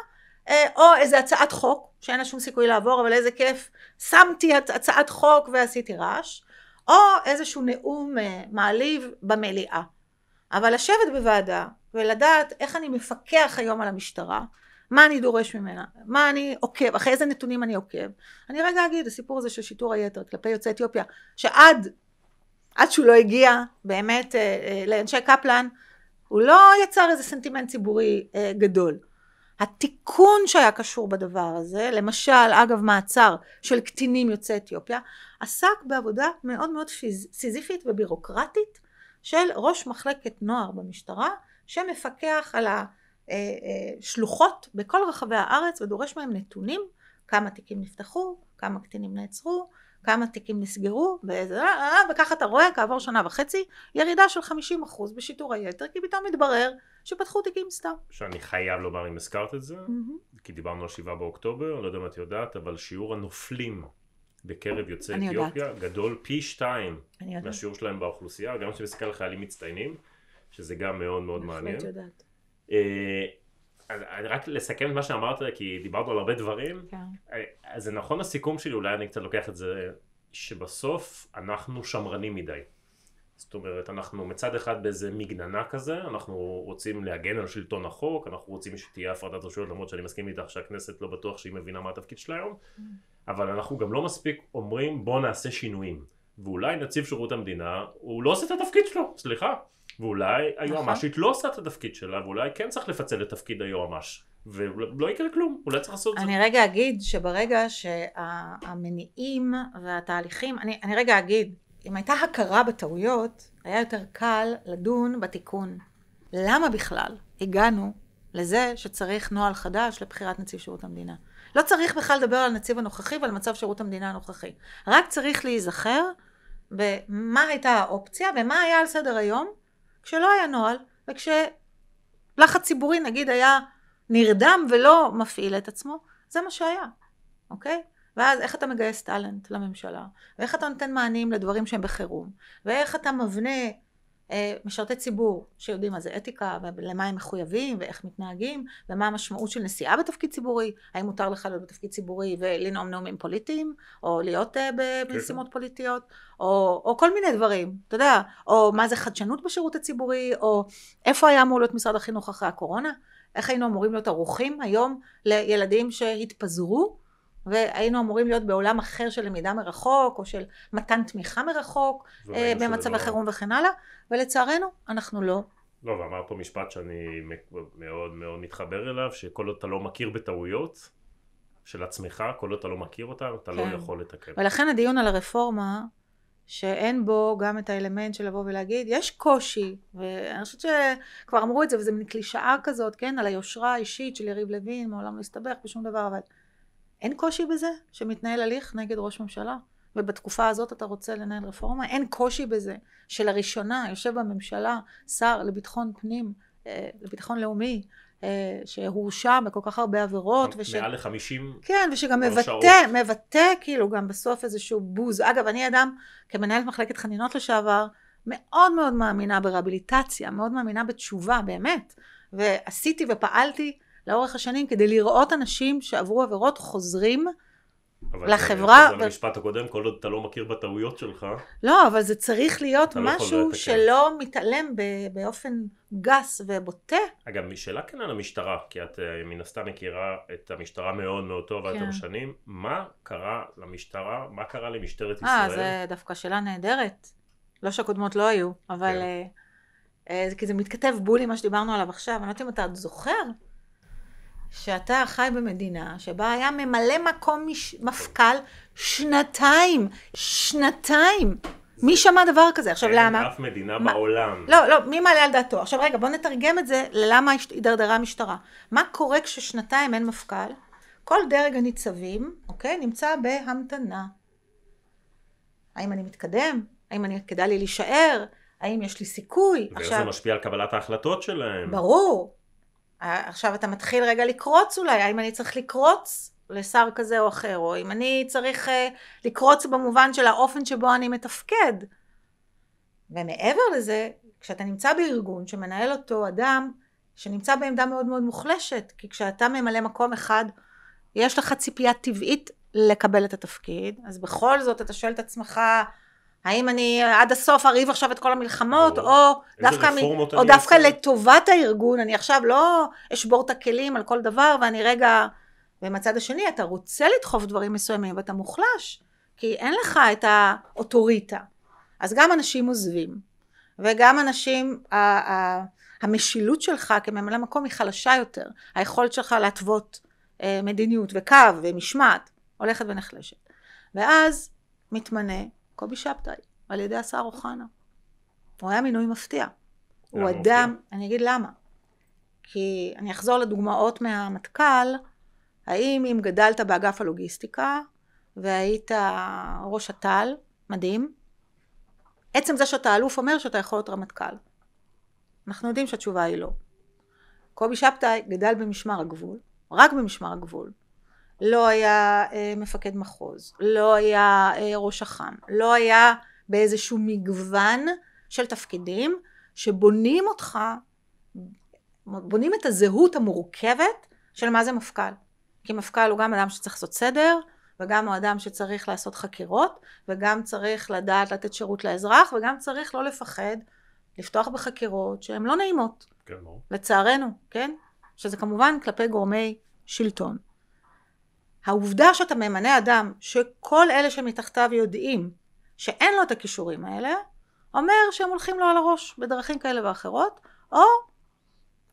או איזה הצעת חוק שאין לה שום סיכוי לעבור אבל איזה כיף, שמתי הצעת חוק ועשיתי רעש, או איזשהו נאום מעליב במליאה. אבל לשבת בוועדה ולדעת איך אני מפקח היום על המשטרה, מה אני דורש ממנה, מה אני עוקב, אחרי איזה נתונים אני עוקב. אני רגע אגיד, הסיפור הזה של שיטור היתר כלפי יוצאי אתיופיה, שעד עד שהוא לא הגיע באמת אה, אה, לאנשי קפלן, הוא לא יצר איזה סנטימנט ציבורי אה, גדול. התיקון שהיה קשור בדבר הזה, למשל, אגב, מעצר של קטינים יוצאי אתיופיה, עסק בעבודה מאוד מאוד סיזיפית ובירוקרטית של ראש מחלקת נוער במשטרה שמפקח על השלוחות אה, אה, בכל רחבי הארץ ודורש מהם נתונים כמה תיקים נפתחו, כמה קטינים נעצרו, כמה תיקים נסגרו, וזה, אה, וככה אתה רואה כעבור שנה וחצי ירידה של 50% בשיטור היתר, כי פתאום מתברר שפתחו תיקים סתם. שאני חייב לומר אם הזכרת את זה, mm-hmm. כי דיברנו על שבעה באוקטובר, לא יודע אם את יודעת, אבל שיעור הנופלים בקרב יוצאי אתיופיה יודעת. גדול פי שתיים מהשיעור שלהם באוכלוסייה, גם כשמסתכל על חיילים מצטיינים, שזה גם מאוד מאוד מעניין. אה, רק לסכם את מה שאמרת, כי דיברנו על הרבה דברים, כן. אה, אז זה נכון הסיכום שלי, אולי אני קצת לוקח את זה, שבסוף אנחנו שמרנים מדי. זאת אומרת, אנחנו מצד אחד באיזה מגננה כזה, אנחנו רוצים להגן על שלטון החוק, אנחנו רוצים שתהיה הפרדת רשויות, למרות שאני מסכים איתך שהכנסת לא בטוח שהיא מבינה מה התפקיד שלה היום, mm. אבל אנחנו גם לא מספיק אומרים בוא נעשה שינויים. ואולי נציב שירות המדינה, הוא לא עושה את התפקיד שלו, סליחה. ואולי נכון. היועמ"שית לא עושה את התפקיד שלה, ואולי כן צריך לפצל את תפקיד היועמ"ש. ולא יקרה כלום, אולי צריך לעשות את זה. אני רגע אגיד שברגע שהמניעים והתהליכים, אני, אני רגע אגיד אם הייתה הכרה בטעויות, היה יותר קל לדון בתיקון. למה בכלל הגענו לזה שצריך נוהל חדש לבחירת נציב שירות המדינה? לא צריך בכלל לדבר על הנציב הנוכחי ועל מצב שירות המדינה הנוכחי. רק צריך להיזכר במה הייתה האופציה ומה היה על סדר היום כשלא היה נוהל וכשלחץ ציבורי נגיד היה נרדם ולא מפעיל את עצמו, זה מה שהיה, אוקיי? ואז איך אתה מגייס טאלנט לממשלה, ואיך אתה נותן מענים לדברים שהם בחירום, ואיך אתה מבנה אה, משרתי ציבור שיודעים מה זה אתיקה, ולמה הם מחויבים, ואיך מתנהגים, ומה המשמעות של נסיעה בתפקיד ציבורי, האם מותר לך להיות בתפקיד ציבורי ולנאום נאומים פוליטיים, או להיות אה, כן. במשימות פוליטיות, או, או כל מיני דברים, אתה יודע, או מה זה חדשנות בשירות הציבורי, או איפה היה אמור להיות משרד החינוך אחרי הקורונה. איך היינו אמורים להיות ערוכים היום לילדים שהתפזרו והיינו אמורים להיות בעולם אחר של למידה מרחוק, או של מתן תמיכה מרחוק, אה, במצב החירום לא... וכן הלאה, ולצערנו, אנחנו לא. לא, ואמר פה משפט שאני מאוד מאוד מתחבר אליו, שכל עוד אתה לא מכיר בטעויות של עצמך, כל עוד אתה לא מכיר אותן, אתה לא כן. לא יכול לתקן. ולכן הדיון על הרפורמה, שאין בו גם את האלמנט של לבוא ולהגיד, יש קושי, ואני חושבת שכבר אמרו את זה, וזה מין קלישאה כזאת, כן, על היושרה האישית של יריב לוין, מעולם לא הסתבך בשום דבר, אבל אין קושי בזה שמתנהל הליך נגד ראש ממשלה? ובתקופה הזאת אתה רוצה לנהל רפורמה? אין קושי בזה שלראשונה יושב בממשלה שר לביטחון פנים, אה, לביטחון לאומי, אה, שהורשע בכל כך הרבה עבירות. וש... מעל לחמישים כן, ושגם מבטא, מבטא כאילו גם בסוף איזשהו בוז. אגב, אני אדם, כמנהלת מחלקת חנינות לשעבר, מאוד מאוד מאמינה ברביליטציה, מאוד מאמינה בתשובה, באמת. ועשיתי ופעלתי לאורך השנים, כדי לראות אנשים שעברו עבירות חוזרים אבל לחברה. אבל זה המשפט הקודם, כל עוד אתה לא מכיר בטעויות שלך. לא, אבל זה צריך להיות לא משהו לא שלא מתעלם באופן גס ובוטה. אגב, שאלה כן על המשטרה, כי את אה, מן הסתם מכירה את המשטרה מאוד מאוד טוב, כן. ואתם שנים. מה קרה למשטרה, מה קרה למשטרת אה, ישראל? אה, זו דווקא שאלה נהדרת. לא שהקודמות לא היו, אבל... כן. אה, כי זה מתכתב בול עם מה שדיברנו עליו עכשיו. אני לא יודעת אם אתה זוכר. שאתה חי במדינה שבה היה ממלא מקום מש... מפכ"ל שנתיים, שנתיים. מי שמע דבר כזה? עכשיו אין למה? אין אף מדינה מה... בעולם. לא, לא, מי מעלה על דעתו? עכשיו רגע, בוא נתרגם את זה ללמה הידרדרה המשטרה. מה קורה כששנתיים אין מפכ"ל? כל דרג הניצבים, אוקיי, נמצא בהמתנה. האם אני מתקדם? האם אני, כדאי לי להישאר? האם יש לי סיכוי? ואיך עכשיו... זה משפיע על קבלת ההחלטות שלהם. ברור. אה, עכשיו אתה מתחיל רגע לקרוץ אולי, האם אני צריך לקרוץ לשר כזה או אחר, או אם אני צריך אה, לקרוץ במובן של האופן שבו אני מתפקד. ומעבר לזה, כשאתה נמצא בארגון שמנהל אותו אדם שנמצא בעמדה מאוד מאוד מוחלשת, כי כשאתה ממלא מקום אחד, יש לך ציפייה טבעית לקבל את התפקיד, אז בכל זאת אתה שואל את עצמך, האם אני עד הסוף אריב עכשיו את כל המלחמות, או, או דווקא, מ... או דווקא לטובת הארגון, אני עכשיו לא אשבור את הכלים על כל דבר, ואני רגע... ומצד השני, אתה רוצה לדחוף דברים מסוימים, ואתה מוחלש, כי אין לך את האוטוריטה. אז גם אנשים עוזבים, וגם אנשים, ה- ה- המשילות שלך כממלא מקום היא חלשה יותר. היכולת שלך להתוות אה, מדיניות וקו ומשמעת הולכת ונחלשת. ואז מתמנה קובי שבתאי, על ידי השר אוחנה. הוא היה מינוי מפתיע. הוא אדם, מופיע? אני אגיד למה. כי אני אחזור לדוגמאות מהמטכ"ל, האם אם גדלת באגף הלוגיסטיקה והיית ראש הטל, מדהים, עצם זה שאתה אלוף אומר שאתה יכול להיות רמטכ"ל. אנחנו יודעים שהתשובה היא לא. קובי שבתאי גדל במשמר הגבול, רק במשמר הגבול. לא היה אה, מפקד מחוז, לא היה אה, ראש אח"ם, לא היה באיזשהו מגוון של תפקידים שבונים אותך, בונים את הזהות המורכבת של מה זה מפכ"ל. כי מפכ"ל הוא גם אדם שצריך לעשות סדר, וגם הוא אדם שצריך לעשות חקירות, וגם צריך לדעת לתת שירות לאזרח, וגם צריך לא לפחד לפתוח בחקירות שהן לא נעימות. כן, לצערנו, כן? שזה כמובן כלפי גורמי שלטון. העובדה שאתה ממנה אדם שכל אלה שמתחתיו יודעים שאין לו את הכישורים האלה, אומר שהם הולכים לו על הראש בדרכים כאלה ואחרות, או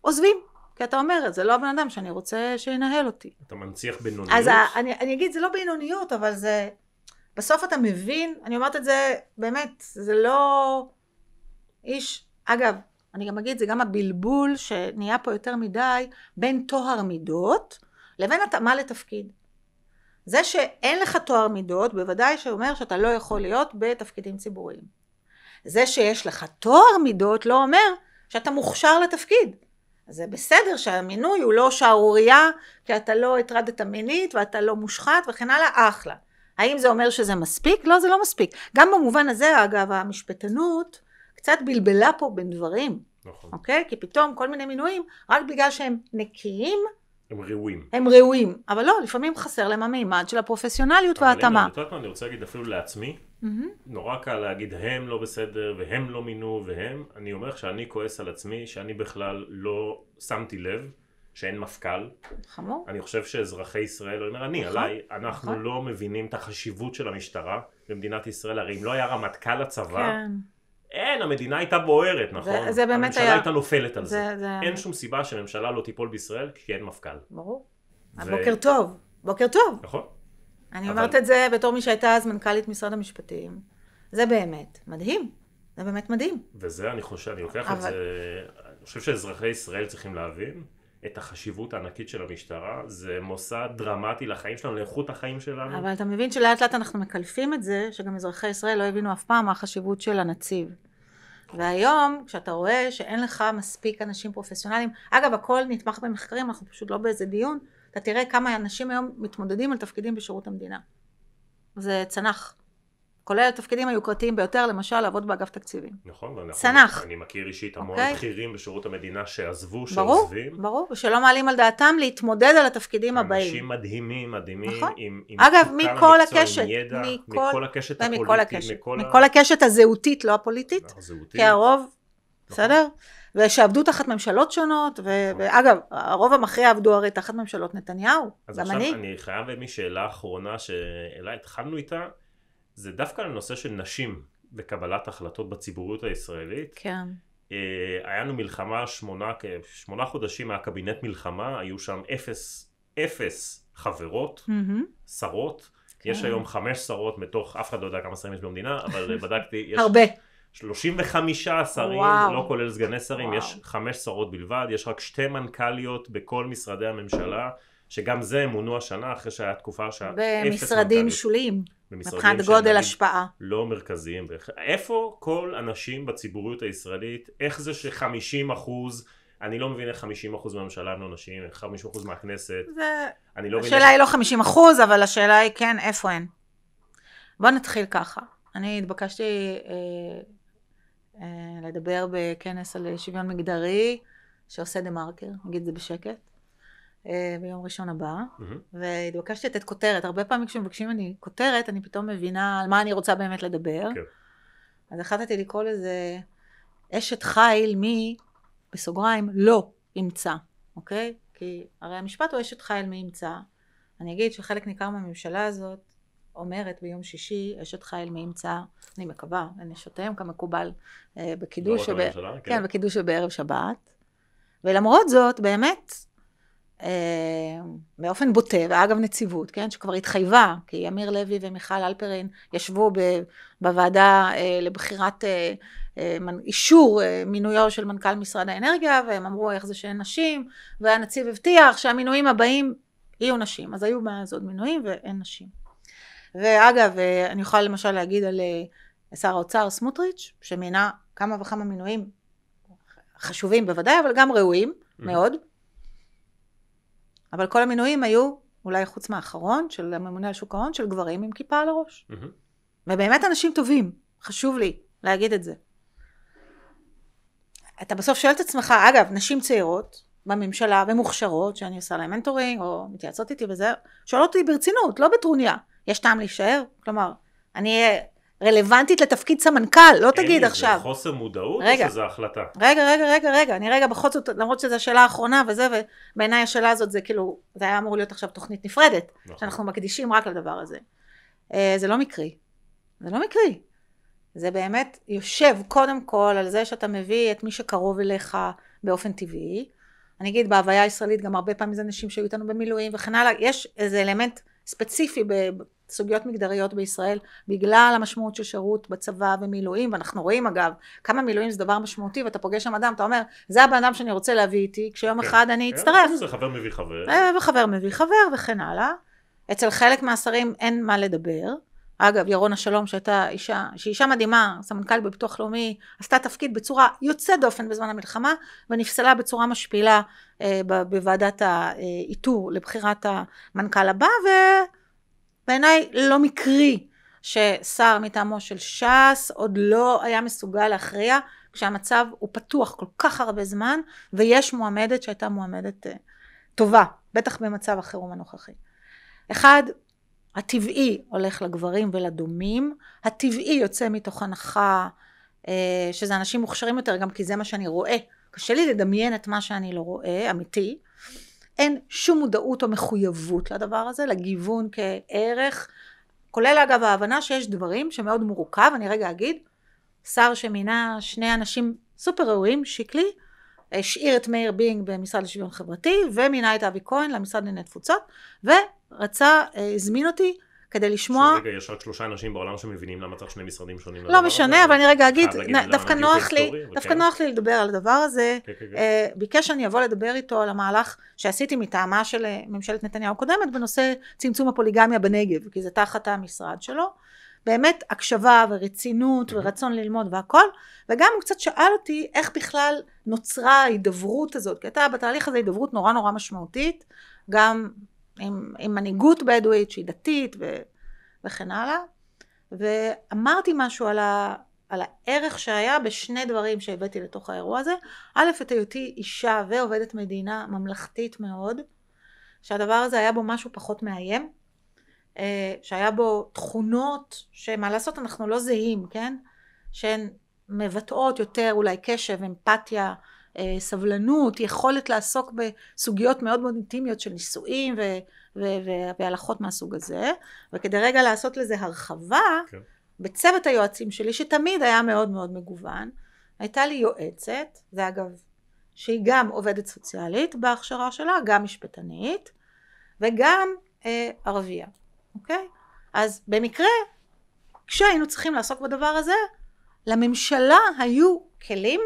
עוזבים. כי אתה אומר, זה לא הבן אדם שאני רוצה שינהל אותי. אתה מנציח בינוניות? אז אני, אני אגיד, זה לא בינוניות, אבל זה... בסוף אתה מבין, אני אומרת את זה, באמת, זה לא איש... אגב, אני גם אגיד, זה גם הבלבול שנהיה פה יותר מדי בין טוהר מידות לבין התאמה לתפקיד. זה שאין לך תואר מידות בוודאי שאומר שאתה לא יכול להיות בתפקידים ציבוריים. זה שיש לך תואר מידות לא אומר שאתה מוכשר לתפקיד. זה בסדר שהמינוי הוא לא שערורייה כי אתה לא הטרדת מינית ואתה לא מושחת וכן הלאה, אחלה. האם זה אומר שזה מספיק? לא, זה לא מספיק. גם במובן הזה, אגב, המשפטנות קצת בלבלה פה בין דברים. נכון. אוקיי? כי פתאום כל מיני מינויים, רק בגלל שהם נקיים, הם ראויים. הם ראויים, אבל לא, לפעמים חסר להם המימד של הפרופסיונליות וההתאמה. את יודעת מה, אני רוצה להגיד אפילו לעצמי, mm-hmm. נורא קל להגיד הם לא בסדר, והם לא מינו, והם, אני אומר לך שאני כועס על עצמי, שאני בכלל לא שמתי לב שאין מפכ"ל. חמור. אני חושב שאזרחי ישראל, אני אומר, אני, נכון, עליי, אנחנו נכון. לא מבינים את החשיבות של המשטרה במדינת ישראל, הרי אם לא היה רמטכ"ל לצבא, כן. אין, המדינה הייתה בוערת, נכון? זה, זה באמת הממשלה היה... הממשלה הייתה נופלת על זה. זה, זה... אין שום סיבה שממשלה לא תיפול בישראל כי אין מפכ"ל. ברור. ו... בוקר טוב. בוקר טוב. נכון. אני אבל... אומרת את זה בתור מי שהייתה אז מנכ"לית משרד המשפטים. זה באמת מדהים. זה באמת מדהים. וזה, אני חושב, אני לוקח אבל... את זה... אני חושב שאזרחי ישראל צריכים להבין את החשיבות הענקית של המשטרה. זה מוסד דרמטי לחיים שלנו, לאיכות החיים שלנו. אבל אתה מבין שלאט לאט אנחנו מקלפים את זה, שגם אזרחי ישראל לא הבינו אף פעם מה החשיבות של הנציב. והיום כשאתה רואה שאין לך מספיק אנשים פרופסיונליים, אגב הכל נתמך במחקרים, אנחנו פשוט לא באיזה דיון, אתה תראה כמה אנשים היום מתמודדים על תפקידים בשירות המדינה. זה צנח. כולל התפקידים היוקרתיים ביותר, למשל לעבוד באגף תקציבים. נכון, ואנחנו... צנח. אני מכיר אישית המון okay. אוקיי? בכירים בשירות המדינה שעזבו, שעוזבים. ברור, ברור, ושלא מעלים על דעתם להתמודד על התפקידים אנשים הבאים. אנשים מדהימים, מדהימים, נכון. עם, עם אגב, מכל הקשת, ידע, מכל, מכל הקשת הפוליטית, מכל הקשת, מכל, מכל הקשת הזהותית, לא הפוליטית, לא, הזהותית. כי הרוב, נכון. בסדר? ושעבדו תחת ממשלות שונות, ו- נכון. ואגב, הרוב המכריע עבדו הרי תחת ממשלות נתניהו, גם אני. אז עכשיו אני חייב להביא שאלה אחרונה שאלה התחלנו איתה. זה דווקא לנושא של נשים בקבלת החלטות בציבוריות הישראלית. כן. אה, היה לנו מלחמה שמונה, שמונה חודשים מהקבינט מלחמה, היו שם אפס, אפס חברות, mm-hmm. שרות. כן. יש היום חמש שרות מתוך, אף אחד לא יודע כמה שרים יש במדינה, אבל אה, בדקתי. יש... הרבה. 35 שרים, וואו. לא כולל סגני שרים, וואו. יש חמש שרות בלבד, יש רק שתי מנכ"ליות בכל משרדי הממשלה, שגם זה מונו השנה אחרי שהיה תקופה שה... במשרדים שוליים. מבחינת גודל השפעה. לא מרכזיים. איפה כל הנשים בציבוריות הישראלית, איך זה שחמישים אחוז, אני לא מבין איך חמישים אחוז מהממשלה הם לא נשים, איך חמישים אחוז מהכנסת, זה... לא השאלה מבין... היא לא חמישים אחוז, אבל השאלה היא כן, איפה הן. בוא נתחיל ככה. אני התבקשתי אה, אה, לדבר בכנס על שוויון מגדרי, שעושה דה מרקר, נגיד את זה בשקט. אה, ביום ראשון הבא, mm-hmm. והתבקשתי לתת כותרת. הרבה פעמים כשמבקשים ממני כותרת, אני פתאום מבינה על מה אני רוצה באמת לדבר. כן. אז החלטתי לקרוא לזה אשת חיל מי, בסוגריים, לא ימצא, אוקיי? כי הרי המשפט הוא אשת חיל מי ימצא. אני אגיד שחלק ניכר מהממשלה הזאת אומרת ביום שישי, אשת חיל מי ימצא, אני מקווה, לנשותיהם כמקובל אה, בקידוש, לא שב... כן, כן, בקידוש ובערב שבת. ולמרות זאת, באמת, אה, באופן בוטה, ואגב נציבות, כן, שכבר התחייבה, כי אמיר לוי ומיכל אלפרין ישבו ב, בוועדה אה, לבחירת אה, אישור מינויו של מנכ"ל משרד האנרגיה, והם אמרו איך זה שאין נשים, והנציב הבטיח שהמינויים הבאים יהיו נשים, אז היו מאז עוד מינויים ואין נשים. ואגב, אני יכולה למשל להגיד על שר האוצר סמוטריץ', שמינה כמה וכמה מינויים חשובים בוודאי, אבל גם ראויים mm. מאוד. אבל כל המינויים היו, אולי חוץ מהאחרון, של הממונה על שוק ההון, של גברים עם כיפה על הראש. ובאמת אנשים טובים, חשוב לי להגיד את זה. אתה בסוף שואל את עצמך, אגב, נשים צעירות בממשלה ומוכשרות, שאני עושה להן מנטורינג, או מתייעצות איתי וזה, שואלות אותי ברצינות, לא בטרוניה, יש טעם להישאר? כלומר, אני אהיה רלוונטית לתפקיד סמנכ"ל, לא תגיד עכשיו. אין לי, זה חוסר מודעות רגע, או שזו החלטה? רגע, רגע, רגע, רגע, אני רגע בכל זאת, למרות שזו השאלה האחרונה וזה, ובעיניי השאלה הזאת זה כאילו, זה היה אמור להיות עכשיו תוכנית נפרדת, נכון. שאנחנו מקדישים רק לדבר הזה. אה, זה לא מקרי. זה לא מקרי. זה באמת יושב קודם כל על זה שאתה מביא את מי שקרוב אליך באופן טבעי. אני אגיד, בהוויה הישראלית גם הרבה פעמים זה נשים שהיו איתנו במילואים וכן הלאה, יש איזה אלמנט ספציפי ב- סוגיות מגדריות בישראל בגלל המשמעות של שירות בצבא ומילואים ואנחנו רואים אגב כמה מילואים זה דבר משמעותי ואתה פוגש שם אדם אתה אומר זה הבן אדם שאני רוצה להביא איתי כשיום כן, אחד אני כן, אצטרף. זה חבר מביא חבר. אה, וחבר מביא חבר וכן הלאה. אצל חלק מהשרים אין מה לדבר. אגב, ירון השלום שהייתה אישה, שהיא אישה מדהימה, סמנכ"ל בביטוח לאומי, עשתה תפקיד בצורה יוצאת דופן בזמן המלחמה, ונפסלה בצורה משפילה אה, ב- בוועדת האיתור אה, לבחירת המנכ"ל הבא, ו... בעיניי לא מקרי ששר מטעמו של ש"ס עוד לא היה מסוגל להכריע כשהמצב הוא פתוח כל כך הרבה זמן ויש מועמדת שהייתה מועמדת אה, טובה, בטח במצב החירום הנוכחי. אחד, הטבעי הולך לגברים ולדומים, הטבעי יוצא מתוך הנחה אה, שזה אנשים מוכשרים יותר, גם כי זה מה שאני רואה. קשה לי לדמיין את מה שאני לא רואה, אמיתי. אין שום מודעות או מחויבות לדבר הזה, לגיוון כערך, כולל אגב ההבנה שיש דברים שמאוד מורכב, אני רגע אגיד, שר שמינה שני אנשים סופר ראויים, שיקלי, השאיר את מאיר בינג במשרד לשוויון חברתי, ומינה את אבי כהן למשרד לענייני תפוצות, ורצה, אה, הזמין אותי כדי לשמוע... רגע, יש רק שלושה אנשים בעולם שמבינים למה צריך שני משרדים שונים. לא משנה, הזה, אבל אני רגע אגיד, דווקא נוח לי, דווקא נוח לי לדבר על הדבר הזה. כן, כן, כן. אה, ביקש שאני אבוא לדבר איתו על המהלך שעשיתי מטעמה של אה, ממשלת נתניהו הקודמת בנושא צמצום הפוליגמיה בנגב, כי זה תחת המשרד שלו. באמת הקשבה ורצינות ורצון ללמוד והכל, וגם הוא קצת שאל אותי איך בכלל נוצרה ההידברות הזאת, כי הייתה בתהליך הזה הידברות נורא נורא משמעותית, גם עם, עם מנהיגות בדואית שהיא דתית ו, וכן הלאה. ואמרתי משהו על, ה, על הערך שהיה בשני דברים שהבאתי לתוך האירוע הזה. א', את היותי אישה ועובדת מדינה ממלכתית מאוד, שהדבר הזה היה בו משהו פחות מאיים, אה, שהיה בו תכונות שמה לעשות אנחנו לא זהים, כן? שהן מבטאות יותר אולי קשב, אמפתיה, אה, סבלנות, יכולת לעסוק בסוגיות מאוד מאוד אינטימיות של נישואים ו- ו- ו- והלכות מהסוג הזה, וכדי רגע לעשות לזה הרחבה, כן. בצוות היועצים שלי, שתמיד היה מאוד מאוד מגוון, הייתה לי יועצת, זה אגב, שהיא גם עובדת סוציאלית בהכשרה שלה, גם משפטנית, וגם אה, ערבייה, אוקיי? אז במקרה, כשהיינו צריכים לעסוק בדבר הזה, לממשלה היו כלים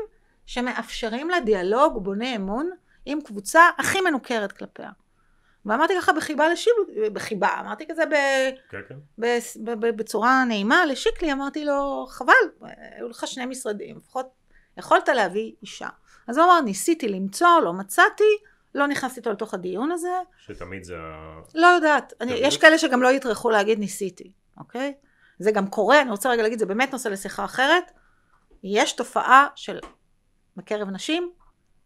שמאפשרים לה דיאלוג בונה אמון עם קבוצה הכי מנוכרת כלפיה. ואמרתי ככה בחיבה לשיקלי, בחיבה, אמרתי כזה ב, כן, כן. ב, ב, ב, בצורה נעימה לשיקלי, אמרתי לו, חבל, היו לך שני משרדים, לפחות יכולת להביא אישה. אז הוא אמר, ניסיתי למצוא, לא מצאתי, לא נכנס איתו לתוך הדיון הזה. שתמיד זה ה... לא יודעת. אני, יש כאלה שגם לא יטרחו להגיד ניסיתי, אוקיי? זה גם קורה, אני רוצה רגע להגיד, זה באמת נושא לשיחה אחרת. יש תופעה של בקרב נשים,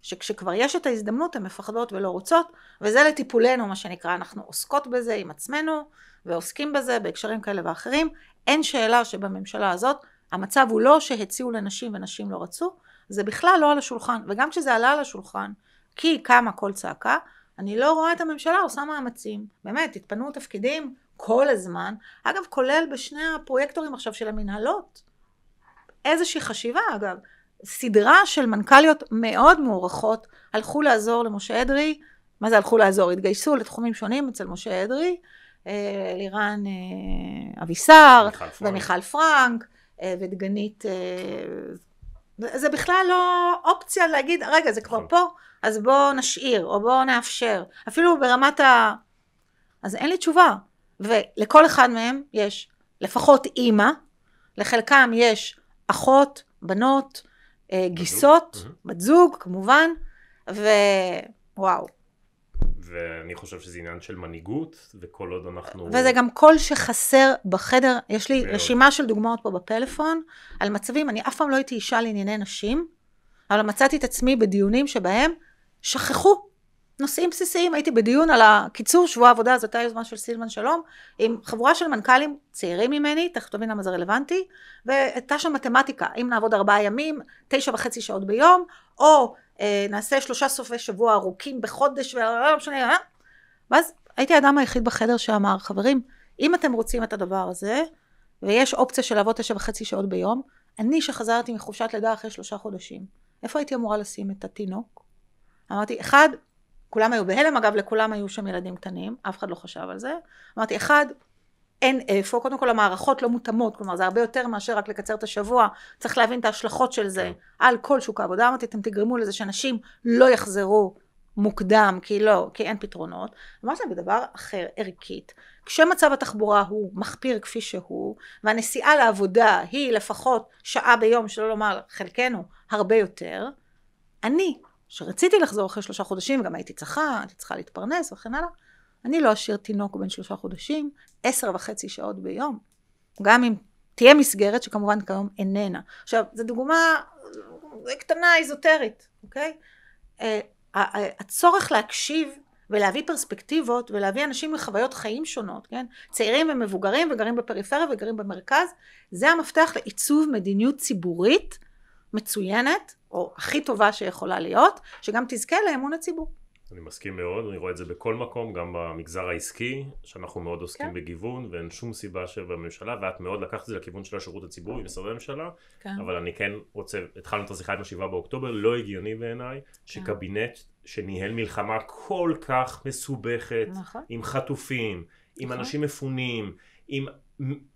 שכשכבר יש את ההזדמנות הן מפחדות ולא רוצות, וזה לטיפולנו מה שנקרא, אנחנו עוסקות בזה עם עצמנו, ועוסקים בזה בהקשרים כאלה ואחרים. אין שאלה שבממשלה הזאת המצב הוא לא שהציעו לנשים ונשים לא רצו, זה בכלל לא על השולחן, וגם כשזה עלה על השולחן, כי קמה קול צעקה, אני לא רואה את הממשלה עושה מאמצים. באמת, התפנו תפקידים כל הזמן, אגב, כולל בשני הפרויקטורים עכשיו של המנהלות. איזושהי חשיבה, אגב, סדרה של מנכ"ליות מאוד מוערכות הלכו לעזור למשה אדרי, מה זה הלכו לעזור? התגייסו לתחומים שונים אצל משה אדרי, אה, לירן אה, אבישר, ומיכל פרנק, אה, ודגנית, זה בכלל לא אופציה להגיד, רגע, זה כבר נכון. פה, אז בואו נשאיר, או בואו נאפשר, אפילו ברמת ה... אז אין לי תשובה. ולכל אחד מהם יש לפחות אימא, לחלקם יש אחות, בנות, אה, גיסות, בת זוג כמובן, ווואו. ואני חושב שזה עניין של מנהיגות, וכל עוד אנחנו... וזה גם קול שחסר בחדר, יש לי מאוד. רשימה של דוגמאות פה בפלאפון, על מצבים, אני אף פעם לא הייתי אישה לענייני נשים, אבל מצאתי את עצמי בדיונים שבהם שכחו נושאים בסיסיים, הייתי בדיון על הקיצור שבוע העבודה, זאת הייתה יוזמה של סילמן שלום, עם חבורה של מנכ"לים צעירים ממני, תכף תבין למה זה רלוונטי, והייתה שם מתמטיקה, אם נעבוד ארבעה ימים, תשע וחצי שעות ביום, או אה, נעשה שלושה סופי שבוע ארוכים בחודש, ולא לא, לא משנה, אה? ואז הייתי האדם היחיד בחדר שאמר, חברים, אם אתם רוצים את הדבר הזה, ויש אופציה של לעבוד תשע וחצי שעות ביום, אני שחזרתי מחופשת לידה אחרי שלושה חודשים, איפה הייתי אמורה לשים את התינוק? אמרתי, אחד, כולם היו בהלם, אגב, לכולם היו שם ילדים קטנים, אף אחד לא חשב על זה. אמרתי, אחד, אין איפה, קודם כל המערכות לא מותאמות, כלומר זה הרבה יותר מאשר רק לקצר את השבוע, צריך להבין את ההשלכות של זה כן. על כל שוק העבודה, אמרתי, אתם תגרמו לזה שאנשים לא יחזרו מוקדם, כי לא, כי אין פתרונות. אמרתי להם בדבר אחר, ערכית, כשמצב התחבורה הוא מחפיר כפי שהוא, והנסיעה לעבודה היא לפחות שעה ביום, שלא לומר חלקנו, הרבה יותר, אני שרציתי לחזור אחרי שלושה חודשים, גם הייתי צריכה, הייתי צריכה להתפרנס וכן הלאה. אני לא אשאיר תינוק בן שלושה חודשים, עשר וחצי שעות ביום. גם אם תהיה מסגרת שכמובן כיום איננה. עכשיו, זו דוגמה קטנה איזוטרית, אוקיי? אה, הצורך להקשיב ולהביא פרספקטיבות ולהביא אנשים מחוויות חיים שונות, כן? צעירים ומבוגרים וגרים בפריפריה וגרים במרכז, זה המפתח לעיצוב מדיניות ציבורית מצוינת, או הכי טובה שיכולה להיות, שגם תזכה לאמון הציבור. אני מסכים מאוד, אני רואה את זה בכל מקום, גם במגזר העסקי, שאנחנו מאוד עוסקים כן. בגיוון, ואין שום סיבה שבממשלה, ואת מאוד לקחת את זה לכיוון של השירות הציבורי כן. משרדי הממשלה, כן. אבל אני כן רוצה, התחלנו את השיחה עם השבעה באוקטובר, לא הגיוני בעיניי, שקבינט כן. שניהל מלחמה כל כך מסובכת, נכון. עם חטופים, עם נכון. אנשים מפונים, עם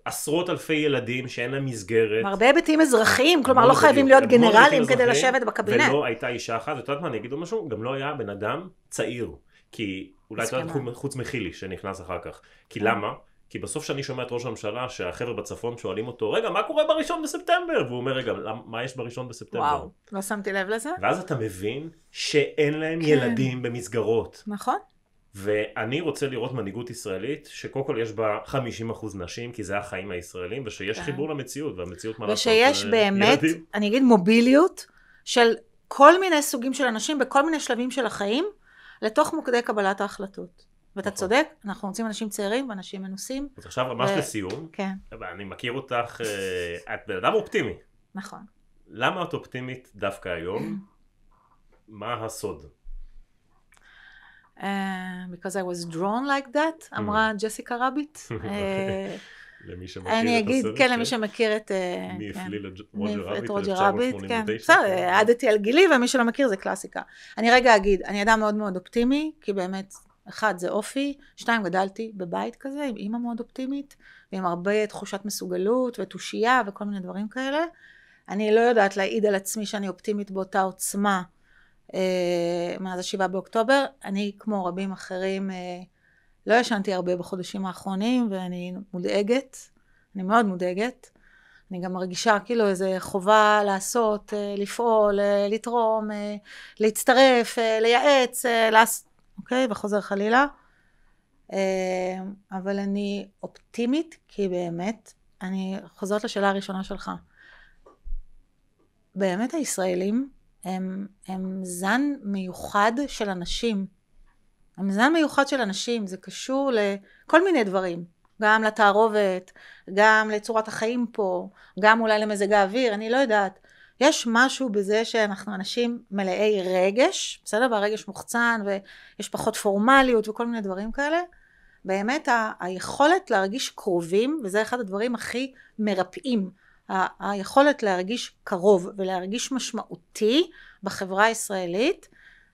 עשרות אלפי ילדים שאין להם מסגרת. הרבה היבטים אזרחיים, כלומר לא חייבים להיות גנרלים כדי לשבת בקבינט. ולא הייתה אישה אחת, ואת יודעת מה, אני אגיד עוד משהו, גם לא היה בן אדם צעיר. כי אולי את יודעת חוץ מחילי שנכנס אחר כך. כי למה? כי בסוף כשאני שומע את ראש הממשלה, שהחבר'ה בצפון שואלים אותו, רגע, מה קורה בראשון בספטמבר? והוא אומר, רגע, מה יש בראשון בספטמבר? וואו, לא שמתי לב לזה. ואז אתה מבין שאין להם כן. ילדים במסגרות. נכון. ואני רוצה לראות מנהיגות ישראלית, שקודם כל יש בה 50% נשים, כי זה החיים הישראלים, ושיש כן. חיבור למציאות, והמציאות מה לעשות. ושיש אה, באמת, ילדים. אני אגיד מוביליות, של כל מיני סוגים של אנשים, בכל מיני שלבים של החיים, לתוך מוקדי קבלת ההחלטות. ואתה נכון. צודק, אנחנו רוצים אנשים צעירים ואנשים מנוסים. אז עכשיו ממש ו... לסיום, כן. אני מכיר אותך, אה, את בן אדם אופטימי. נכון. למה את אופטימית דווקא היום? מה הסוד? Uh, because I was drawn like that, mm. אמרה ג'סיקה רביט. אוקיי. אה, למי שמכיר את הסרט. אני אגיד, כן, למי כן. שמכיר את... אה, מי כן. הפליל את רוג'ר רביט, כן. בסדר, העדתי כן. על גילי, ומי שלא מכיר זה קלאסיקה. אני רגע אגיד, אני אדם מאוד מאוד אופטימי, כי באמת, אחד, זה אופי, שתיים, גדלתי בבית כזה, עם אימא מאוד אופטימית, ועם הרבה תחושת מסוגלות ותושייה וכל מיני דברים כאלה. אני לא יודעת להעיד על עצמי שאני אופטימית באותה עוצמה. אה, מאז השבעה באוקטובר. אני, כמו רבים אחרים, אה, לא ישנתי הרבה בחודשים האחרונים, ואני מודאגת. אני מאוד מודאגת. אני גם מרגישה כאילו איזה חובה לעשות, אה, לפעול, לתרום, להצטרף, לייעץ, לעשות, אוקיי? וחוזר חלילה. אבל אני אופטימית, כי באמת, אני חוזרת לשאלה הראשונה שלך. באמת הישראלים הם, הם זן מיוחד של אנשים. הם זן מיוחד של אנשים, זה קשור לכל מיני דברים. גם לתערובת, גם לצורת החיים פה, גם אולי למזג האוויר, אני לא יודעת. יש משהו בזה שאנחנו אנשים מלאי רגש, בסדר? והרגש מוחצן ויש פחות פורמליות וכל מיני דברים כאלה. באמת ה- היכולת להרגיש קרובים, וזה אחד הדברים הכי מרפאים. ה- היכולת להרגיש קרוב ולהרגיש משמעותי בחברה הישראלית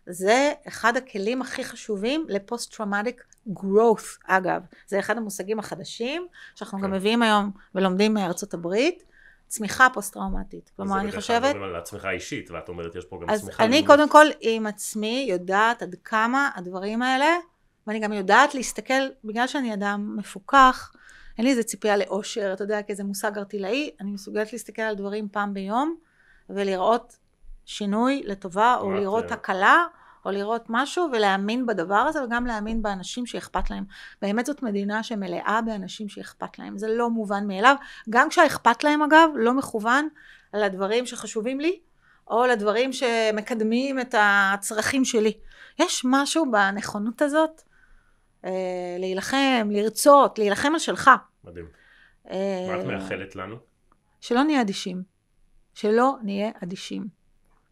זה אחד הכלים הכי חשובים לפוסט טראומטיק growth אגב זה אחד המושגים החדשים שאנחנו כן. גם מביאים היום ולומדים מארצות הברית צמיחה פוסט טראומטית כלומר אני חושבת על הצמיחה האישית ואת אומרת יש פה גם אז צמיחה אני לימוד. קודם כל עם עצמי יודעת עד כמה הדברים האלה ואני גם יודעת להסתכל בגלל שאני אדם מפוכח אין לי איזה ציפייה לאושר, אתה יודע, כאיזה מושג ארטילאי, אני מסוגלת להסתכל על דברים פעם ביום ולראות שינוי לטובה, או לראות הקלה, או לראות משהו, ולהאמין בדבר הזה, וגם להאמין באנשים שאכפת להם. באמת זאת מדינה שמלאה באנשים שאכפת להם, זה לא מובן מאליו. גם כשהאכפת להם אגב, לא מכוון לדברים שחשובים לי, או לדברים שמקדמים את הצרכים שלי. יש משהו בנכונות הזאת אה, להילחם, לרצות, להילחם על שלך. מדהים. אה, מה את מאחלת לנו? שלא נהיה אדישים. שלא נהיה אדישים.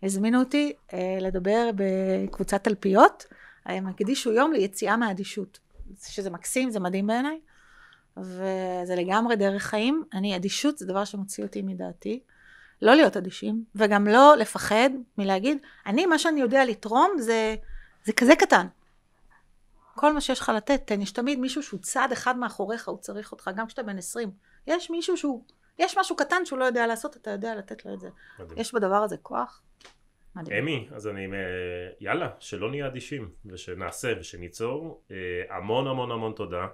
הזמינו אותי אה, לדבר בקבוצת תלפיות, הם הקדישו יום ליציאה מהאדישות. שזה מקסים, זה מדהים בעיניי, וזה לגמרי דרך חיים. אני, אדישות זה דבר שמוציא אותי מדעתי. לא להיות אדישים, וגם לא לפחד מלהגיד, אני, מה שאני יודע לתרום זה, זה כזה קטן. כל מה שיש לך לתת, תן, יש תמיד מישהו שהוא צעד אחד מאחוריך, הוא צריך אותך, גם כשאתה בן 20. יש מישהו שהוא, יש משהו קטן שהוא לא יודע לעשות, אתה יודע לתת לו את זה. מדהים. יש בדבר הזה כוח. מדהים. אמי, אז אני, אה, יאללה, שלא נהיה אדישים, ושנעשה ושניצור. אה, המון המון המון תודה.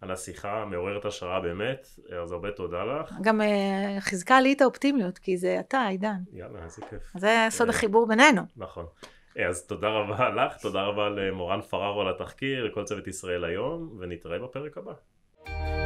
על השיחה המעוררת השראה באמת, אז הרבה תודה לך. גם uh, חיזקה לי את האופטימיות, כי זה אתה, עידן. יאללה, איזה כיף. זה סוד uh, החיבור בינינו. נכון. אה, אז תודה רבה לך, תודה רבה למורן פררו על התחקיר, לכל צוות ישראל היום, ונתראה בפרק הבא.